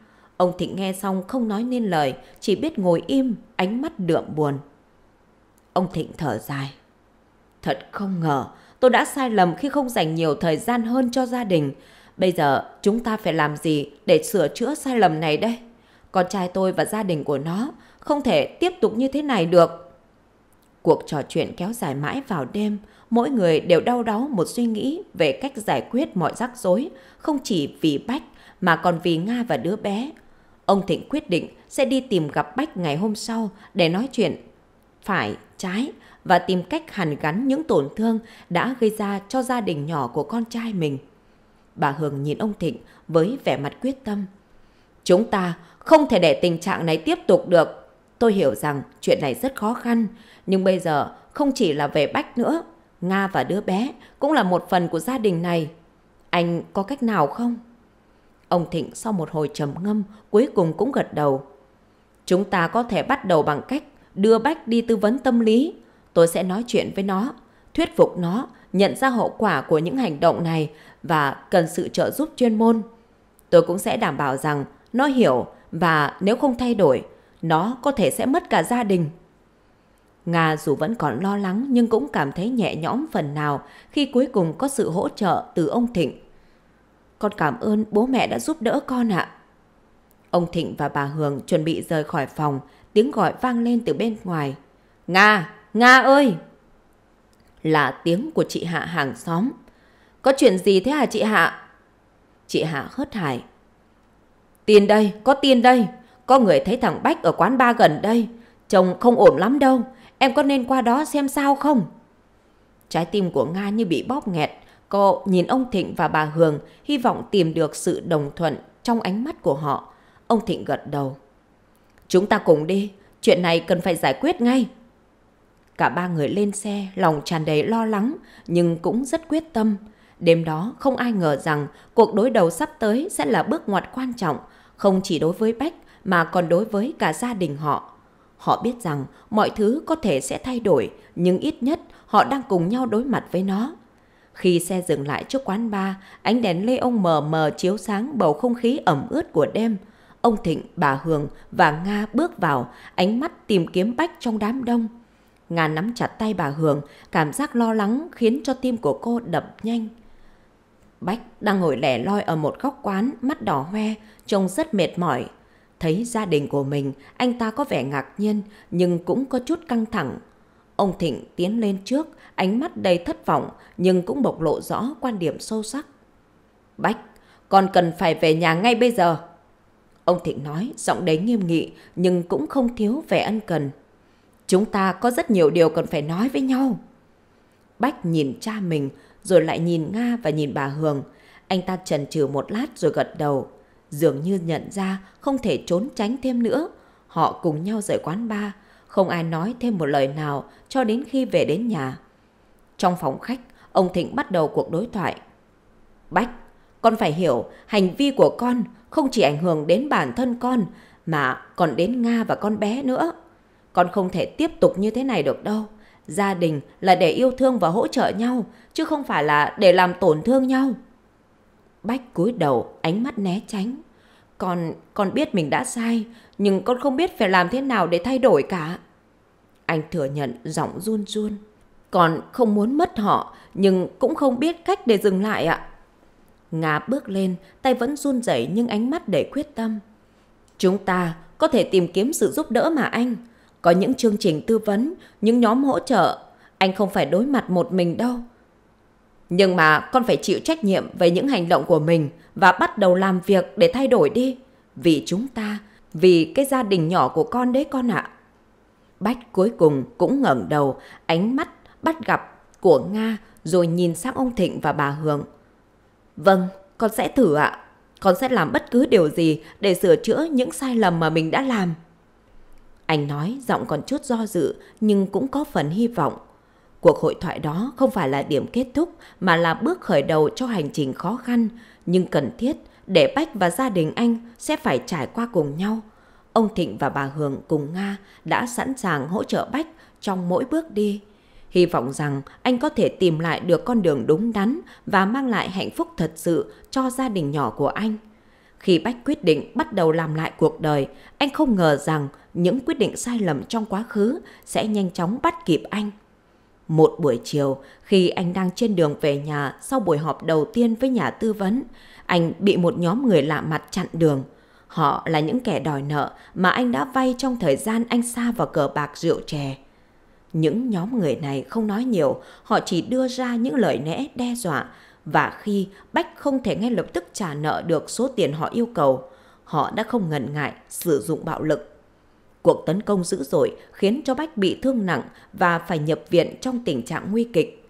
Ông Thịnh nghe xong không nói nên lời, chỉ biết ngồi im, ánh mắt đượm buồn. Ông Thịnh thở dài. Thật không ngờ, tôi đã sai lầm khi không dành nhiều thời gian hơn cho gia đình. Bây giờ chúng ta phải làm gì để sửa chữa sai lầm này đây? Con trai tôi và gia đình của nó không thể tiếp tục như thế này được. Cuộc trò chuyện kéo dài mãi vào đêm, mỗi người đều đau đáu một suy nghĩ về cách giải quyết mọi rắc rối, không chỉ vì Bách mà còn vì Nga và đứa bé Ông Thịnh quyết định sẽ đi tìm gặp Bách ngày hôm sau để nói chuyện phải, trái và tìm cách hàn gắn những tổn thương đã gây ra cho gia đình nhỏ của con trai mình. Bà Hường nhìn ông Thịnh với vẻ mặt quyết tâm. Chúng ta không thể để tình trạng này tiếp tục được. Tôi hiểu rằng chuyện này rất khó khăn, nhưng bây giờ không chỉ là về Bách nữa. Nga và đứa bé cũng là một phần của gia đình này. Anh có cách nào không? Ông Thịnh sau một hồi trầm ngâm cuối cùng cũng gật đầu. Chúng ta có thể bắt đầu bằng cách đưa Bách đi tư vấn tâm lý. Tôi sẽ nói chuyện với nó, thuyết phục nó nhận ra hậu quả của những hành động này và cần sự trợ giúp chuyên môn. Tôi cũng sẽ đảm bảo rằng nó hiểu và nếu không thay đổi, nó có thể sẽ mất cả gia đình. Nga dù vẫn còn lo lắng nhưng cũng cảm thấy nhẹ nhõm phần nào khi cuối cùng có sự hỗ trợ từ ông Thịnh con cảm ơn bố mẹ đã giúp đỡ con ạ. Ông Thịnh và bà Hường chuẩn bị rời khỏi phòng, tiếng gọi vang lên từ bên ngoài. Nga! Nga ơi! Là tiếng của chị Hạ hàng xóm. Có chuyện gì thế hả chị Hạ? Chị Hạ hớt hải. tiền đây, có tiền đây. Có người thấy thằng Bách ở quán ba gần đây. Chồng không ổn lắm đâu. Em có nên qua đó xem sao không? Trái tim của Nga như bị bóp nghẹt. Cô nhìn ông Thịnh và bà Hường, hy vọng tìm được sự đồng thuận trong ánh mắt của họ. Ông Thịnh gật đầu. Chúng ta cùng đi, chuyện này cần phải giải quyết ngay. Cả ba người lên xe, lòng tràn đầy lo lắng, nhưng cũng rất quyết tâm. Đêm đó, không ai ngờ rằng cuộc đối đầu sắp tới sẽ là bước ngoặt quan trọng, không chỉ đối với Bách mà còn đối với cả gia đình họ. Họ biết rằng mọi thứ có thể sẽ thay đổi, nhưng ít nhất họ đang cùng nhau đối mặt với nó. Khi xe dừng lại trước quán bar, ánh đèn lê ông mờ mờ chiếu sáng bầu không khí ẩm ướt của đêm. Ông Thịnh, bà Hường và Nga bước vào, ánh mắt tìm kiếm Bách trong đám đông. Nga nắm chặt tay bà Hường, cảm giác lo lắng khiến cho tim của cô đập nhanh. Bách đang ngồi lẻ loi ở một góc quán, mắt đỏ hoe, trông rất mệt mỏi. Thấy gia đình của mình, anh ta có vẻ ngạc nhiên nhưng cũng có chút căng thẳng. Ông Thịnh tiến lên trước, ánh mắt đầy thất vọng nhưng cũng bộc lộ rõ quan điểm sâu sắc. Bách, con cần phải về nhà ngay bây giờ. Ông Thịnh nói, giọng đấy nghiêm nghị nhưng cũng không thiếu vẻ ân cần. Chúng ta có rất nhiều điều cần phải nói với nhau. Bách nhìn cha mình, rồi lại nhìn Nga và nhìn bà Hường. Anh ta chần chừ một lát rồi gật đầu. Dường như nhận ra không thể trốn tránh thêm nữa. Họ cùng nhau rời quán bar, không ai nói thêm một lời nào cho đến khi về đến nhà. Trong phòng khách, ông Thịnh bắt đầu cuộc đối thoại. Bách, con phải hiểu hành vi của con không chỉ ảnh hưởng đến bản thân con mà còn đến Nga và con bé nữa. Con không thể tiếp tục như thế này được đâu. Gia đình là để yêu thương và hỗ trợ nhau, chứ không phải là để làm tổn thương nhau. Bách cúi đầu, ánh mắt né tránh. Con, con biết mình đã sai, nhưng con không biết phải làm thế nào để thay đổi cả. Anh thừa nhận giọng run run còn không muốn mất họ, nhưng cũng không biết cách để dừng lại ạ. Nga bước lên, tay vẫn run rẩy nhưng ánh mắt để quyết tâm. Chúng ta có thể tìm kiếm sự giúp đỡ mà anh. Có những chương trình tư vấn, những nhóm hỗ trợ. Anh không phải đối mặt một mình đâu. Nhưng mà con phải chịu trách nhiệm về những hành động của mình và bắt đầu làm việc để thay đổi đi. Vì chúng ta, vì cái gia đình nhỏ của con đấy con ạ. Bách cuối cùng cũng ngẩng đầu, ánh mắt bắt gặp của Nga rồi nhìn sang ông Thịnh và bà Hường. Vâng, con sẽ thử ạ. Con sẽ làm bất cứ điều gì để sửa chữa những sai lầm mà mình đã làm. Anh nói giọng còn chút do dự nhưng cũng có phần hy vọng. Cuộc hội thoại đó không phải là điểm kết thúc mà là bước khởi đầu cho hành trình khó khăn nhưng cần thiết để Bách và gia đình anh sẽ phải trải qua cùng nhau. Ông Thịnh và bà Hường cùng Nga đã sẵn sàng hỗ trợ Bách trong mỗi bước đi. Hy vọng rằng anh có thể tìm lại được con đường đúng đắn và mang lại hạnh phúc thật sự cho gia đình nhỏ của anh. Khi Bách quyết định bắt đầu làm lại cuộc đời, anh không ngờ rằng những quyết định sai lầm trong quá khứ sẽ nhanh chóng bắt kịp anh. Một buổi chiều, khi anh đang trên đường về nhà sau buổi họp đầu tiên với nhà tư vấn, anh bị một nhóm người lạ mặt chặn đường. Họ là những kẻ đòi nợ mà anh đã vay trong thời gian anh xa vào cờ bạc rượu chè. Những nhóm người này không nói nhiều, họ chỉ đưa ra những lời lẽ đe dọa và khi Bách không thể ngay lập tức trả nợ được số tiền họ yêu cầu, họ đã không ngần ngại sử dụng bạo lực. Cuộc tấn công dữ dội khiến cho Bách bị thương nặng và phải nhập viện trong tình trạng nguy kịch.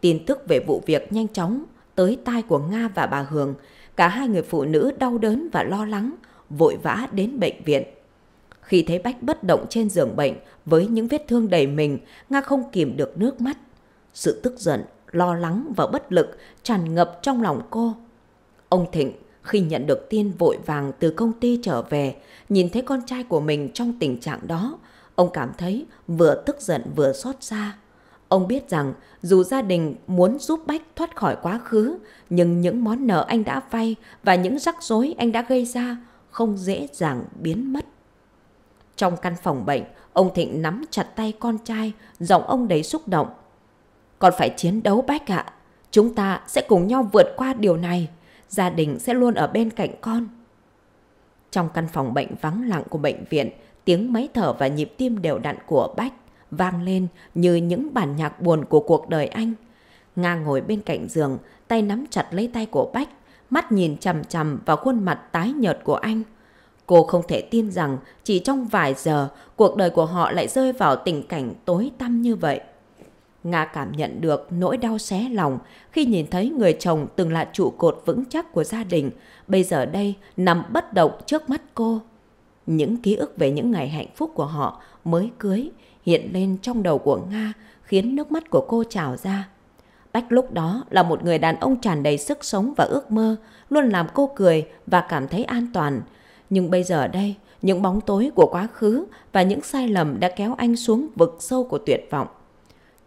Tin tức về vụ việc nhanh chóng tới tai của Nga và bà Hường, cả hai người phụ nữ đau đớn và lo lắng, vội vã đến bệnh viện. Khi thấy Bách bất động trên giường bệnh với những vết thương đầy mình, Nga không kìm được nước mắt. Sự tức giận, lo lắng và bất lực tràn ngập trong lòng cô. Ông Thịnh khi nhận được tin vội vàng từ công ty trở về, nhìn thấy con trai của mình trong tình trạng đó, ông cảm thấy vừa tức giận vừa xót xa. Ông biết rằng dù gia đình muốn giúp Bách thoát khỏi quá khứ, nhưng những món nợ anh đã vay và những rắc rối anh đã gây ra không dễ dàng biến mất. Trong căn phòng bệnh, ông Thịnh nắm chặt tay con trai, giọng ông đấy xúc động. Còn phải chiến đấu bách ạ, chúng ta sẽ cùng nhau vượt qua điều này, gia đình sẽ luôn ở bên cạnh con. Trong căn phòng bệnh vắng lặng của bệnh viện, tiếng máy thở và nhịp tim đều đặn của Bách vang lên như những bản nhạc buồn của cuộc đời anh. Nga ngồi bên cạnh giường, tay nắm chặt lấy tay của Bách, mắt nhìn chằm chằm vào khuôn mặt tái nhợt của anh. Cô không thể tin rằng chỉ trong vài giờ cuộc đời của họ lại rơi vào tình cảnh tối tăm như vậy. Nga cảm nhận được nỗi đau xé lòng khi nhìn thấy người chồng từng là trụ cột vững chắc của gia đình, bây giờ đây nằm bất động trước mắt cô. Những ký ức về những ngày hạnh phúc của họ mới cưới hiện lên trong đầu của Nga khiến nước mắt của cô trào ra. Bách lúc đó là một người đàn ông tràn đầy sức sống và ước mơ, luôn làm cô cười và cảm thấy an toàn, nhưng bây giờ đây, những bóng tối của quá khứ và những sai lầm đã kéo anh xuống vực sâu của tuyệt vọng.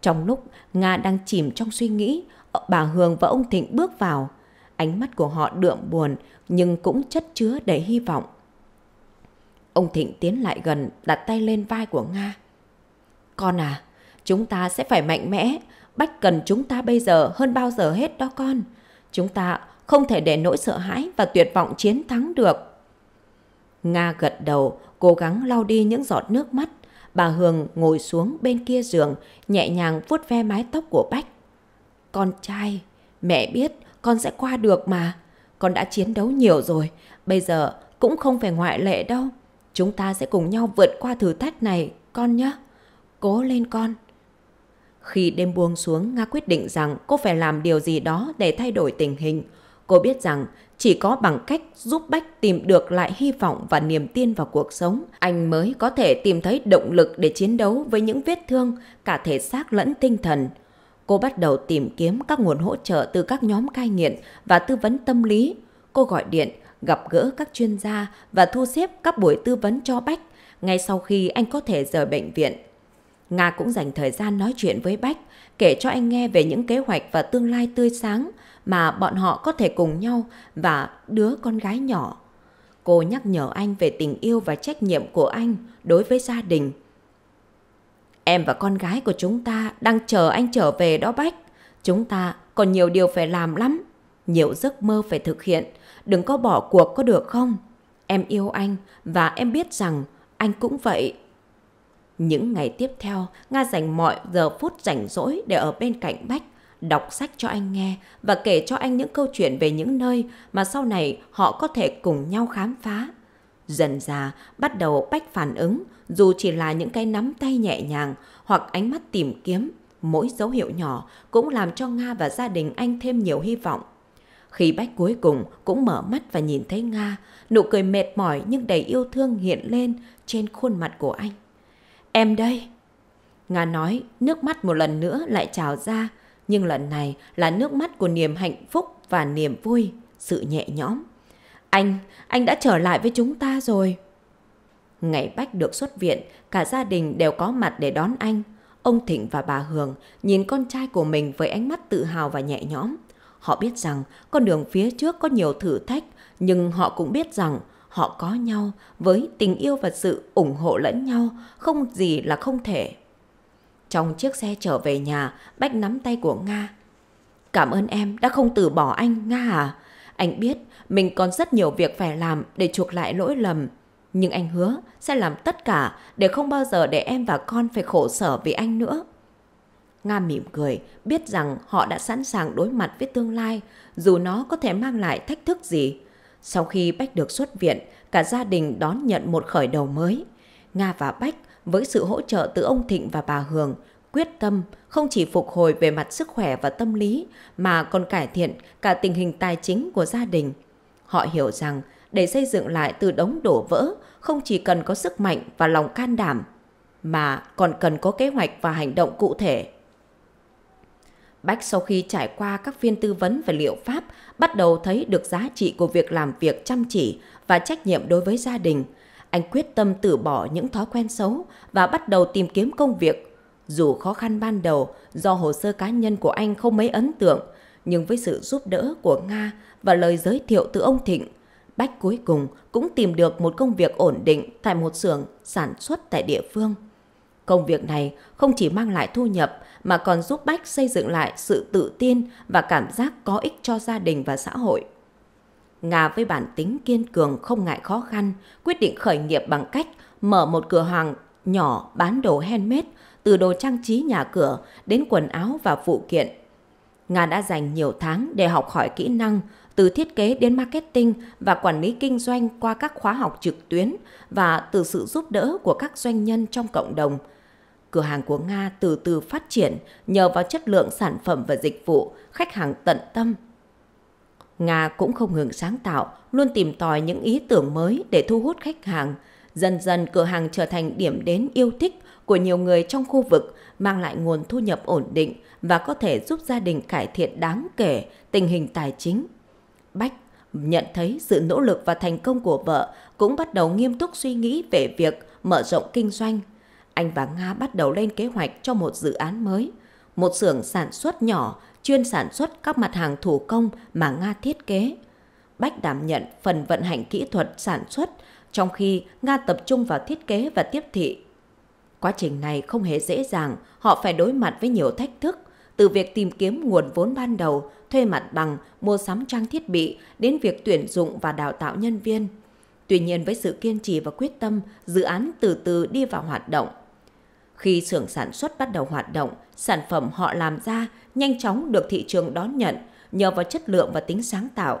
Trong lúc Nga đang chìm trong suy nghĩ, bà Hường và ông Thịnh bước vào. Ánh mắt của họ đượm buồn nhưng cũng chất chứa đầy hy vọng. Ông Thịnh tiến lại gần, đặt tay lên vai của Nga. Con à, chúng ta sẽ phải mạnh mẽ. Bách cần chúng ta bây giờ hơn bao giờ hết đó con. Chúng ta không thể để nỗi sợ hãi và tuyệt vọng chiến thắng được. Nga gật đầu, cố gắng lau đi những giọt nước mắt. Bà Hường ngồi xuống bên kia giường, nhẹ nhàng vuốt ve mái tóc của Bách. Con trai, mẹ biết con sẽ qua được mà. Con đã chiến đấu nhiều rồi, bây giờ cũng không phải ngoại lệ đâu. Chúng ta sẽ cùng nhau vượt qua thử thách này, con nhé. Cố lên con. Khi đêm buông xuống, Nga quyết định rằng cô phải làm điều gì đó để thay đổi tình hình. Cô biết rằng chỉ có bằng cách giúp Bách tìm được lại hy vọng và niềm tin vào cuộc sống, anh mới có thể tìm thấy động lực để chiến đấu với những vết thương, cả thể xác lẫn tinh thần. Cô bắt đầu tìm kiếm các nguồn hỗ trợ từ các nhóm cai nghiện và tư vấn tâm lý. Cô gọi điện, gặp gỡ các chuyên gia và thu xếp các buổi tư vấn cho Bách ngay sau khi anh có thể rời bệnh viện. Nga cũng dành thời gian nói chuyện với Bách kể cho anh nghe về những kế hoạch và tương lai tươi sáng mà bọn họ có thể cùng nhau và đứa con gái nhỏ. Cô nhắc nhở anh về tình yêu và trách nhiệm của anh đối với gia đình. Em và con gái của chúng ta đang chờ anh trở về đó Bách. Chúng ta còn nhiều điều phải làm lắm, nhiều giấc mơ phải thực hiện, đừng có bỏ cuộc có được không? Em yêu anh và em biết rằng anh cũng vậy. Những ngày tiếp theo, Nga dành mọi giờ phút rảnh rỗi để ở bên cạnh Bách, đọc sách cho anh nghe và kể cho anh những câu chuyện về những nơi mà sau này họ có thể cùng nhau khám phá. Dần ra, bắt đầu Bách phản ứng, dù chỉ là những cái nắm tay nhẹ nhàng hoặc ánh mắt tìm kiếm, mỗi dấu hiệu nhỏ cũng làm cho Nga và gia đình anh thêm nhiều hy vọng. Khi Bách cuối cùng cũng mở mắt và nhìn thấy Nga, nụ cười mệt mỏi nhưng đầy yêu thương hiện lên trên khuôn mặt của anh. Em đây. Nga nói, nước mắt một lần nữa lại trào ra, nhưng lần này là nước mắt của niềm hạnh phúc và niềm vui, sự nhẹ nhõm. Anh, anh đã trở lại với chúng ta rồi. Ngày Bách được xuất viện, cả gia đình đều có mặt để đón anh. Ông Thịnh và bà Hường nhìn con trai của mình với ánh mắt tự hào và nhẹ nhõm. Họ biết rằng con đường phía trước có nhiều thử thách, nhưng họ cũng biết rằng Họ có nhau với tình yêu và sự ủng hộ lẫn nhau, không gì là không thể. Trong chiếc xe trở về nhà, Bách nắm tay của Nga. Cảm ơn em đã không từ bỏ anh, Nga à. Anh biết mình còn rất nhiều việc phải làm để chuộc lại lỗi lầm. Nhưng anh hứa sẽ làm tất cả để không bao giờ để em và con phải khổ sở vì anh nữa. Nga mỉm cười, biết rằng họ đã sẵn sàng đối mặt với tương lai, dù nó có thể mang lại thách thức gì. Sau khi Bách được xuất viện, cả gia đình đón nhận một khởi đầu mới. Nga và Bách với sự hỗ trợ từ ông Thịnh và bà Hường quyết tâm không chỉ phục hồi về mặt sức khỏe và tâm lý mà còn cải thiện cả tình hình tài chính của gia đình. Họ hiểu rằng để xây dựng lại từ đống đổ vỡ không chỉ cần có sức mạnh và lòng can đảm mà còn cần có kế hoạch và hành động cụ thể. Bách sau khi trải qua các phiên tư vấn về liệu pháp, bắt đầu thấy được giá trị của việc làm việc chăm chỉ và trách nhiệm đối với gia đình. Anh quyết tâm từ bỏ những thói quen xấu và bắt đầu tìm kiếm công việc. Dù khó khăn ban đầu do hồ sơ cá nhân của anh không mấy ấn tượng, nhưng với sự giúp đỡ của Nga và lời giới thiệu từ ông Thịnh, Bách cuối cùng cũng tìm được một công việc ổn định tại một xưởng sản xuất tại địa phương. Công việc này không chỉ mang lại thu nhập mà còn giúp Bách xây dựng lại sự tự tin và cảm giác có ích cho gia đình và xã hội. Nga với bản tính kiên cường không ngại khó khăn, quyết định khởi nghiệp bằng cách mở một cửa hàng nhỏ bán đồ handmade, từ đồ trang trí nhà cửa đến quần áo và phụ kiện. Nga đã dành nhiều tháng để học hỏi kỹ năng, từ thiết kế đến marketing và quản lý kinh doanh qua các khóa học trực tuyến và từ sự giúp đỡ của các doanh nhân trong cộng đồng – cửa hàng của Nga từ từ phát triển nhờ vào chất lượng sản phẩm và dịch vụ, khách hàng tận tâm. Nga cũng không ngừng sáng tạo, luôn tìm tòi những ý tưởng mới để thu hút khách hàng. Dần dần cửa hàng trở thành điểm đến yêu thích của nhiều người trong khu vực, mang lại nguồn thu nhập ổn định và có thể giúp gia đình cải thiện đáng kể tình hình tài chính. Bách nhận thấy sự nỗ lực và thành công của vợ cũng bắt đầu nghiêm túc suy nghĩ về việc mở rộng kinh doanh. Anh và Nga bắt đầu lên kế hoạch cho một dự án mới, một xưởng sản xuất nhỏ chuyên sản xuất các mặt hàng thủ công mà Nga thiết kế. Bách đảm nhận phần vận hành kỹ thuật sản xuất, trong khi Nga tập trung vào thiết kế và tiếp thị. Quá trình này không hề dễ dàng, họ phải đối mặt với nhiều thách thức, từ việc tìm kiếm nguồn vốn ban đầu, thuê mặt bằng, mua sắm trang thiết bị, đến việc tuyển dụng và đào tạo nhân viên. Tuy nhiên với sự kiên trì và quyết tâm, dự án từ từ đi vào hoạt động – khi xưởng sản xuất bắt đầu hoạt động, sản phẩm họ làm ra nhanh chóng được thị trường đón nhận nhờ vào chất lượng và tính sáng tạo.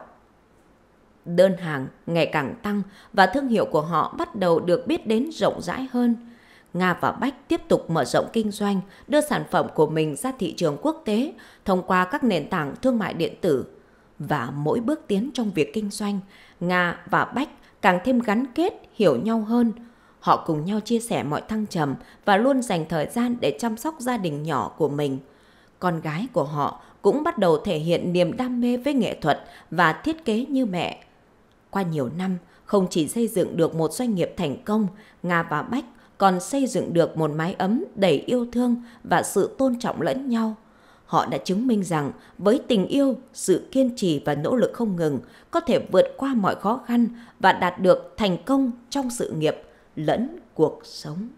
Đơn hàng ngày càng tăng và thương hiệu của họ bắt đầu được biết đến rộng rãi hơn. Nga và Bách tiếp tục mở rộng kinh doanh, đưa sản phẩm của mình ra thị trường quốc tế thông qua các nền tảng thương mại điện tử. Và mỗi bước tiến trong việc kinh doanh, Nga và Bách càng thêm gắn kết, hiểu nhau hơn, Họ cùng nhau chia sẻ mọi thăng trầm và luôn dành thời gian để chăm sóc gia đình nhỏ của mình. Con gái của họ cũng bắt đầu thể hiện niềm đam mê với nghệ thuật và thiết kế như mẹ. Qua nhiều năm, không chỉ xây dựng được một doanh nghiệp thành công, Nga và Bách còn xây dựng được một mái ấm đầy yêu thương và sự tôn trọng lẫn nhau. Họ đã chứng minh rằng với tình yêu, sự kiên trì và nỗ lực không ngừng có thể vượt qua mọi khó khăn và đạt được thành công trong sự nghiệp lẫn cuộc sống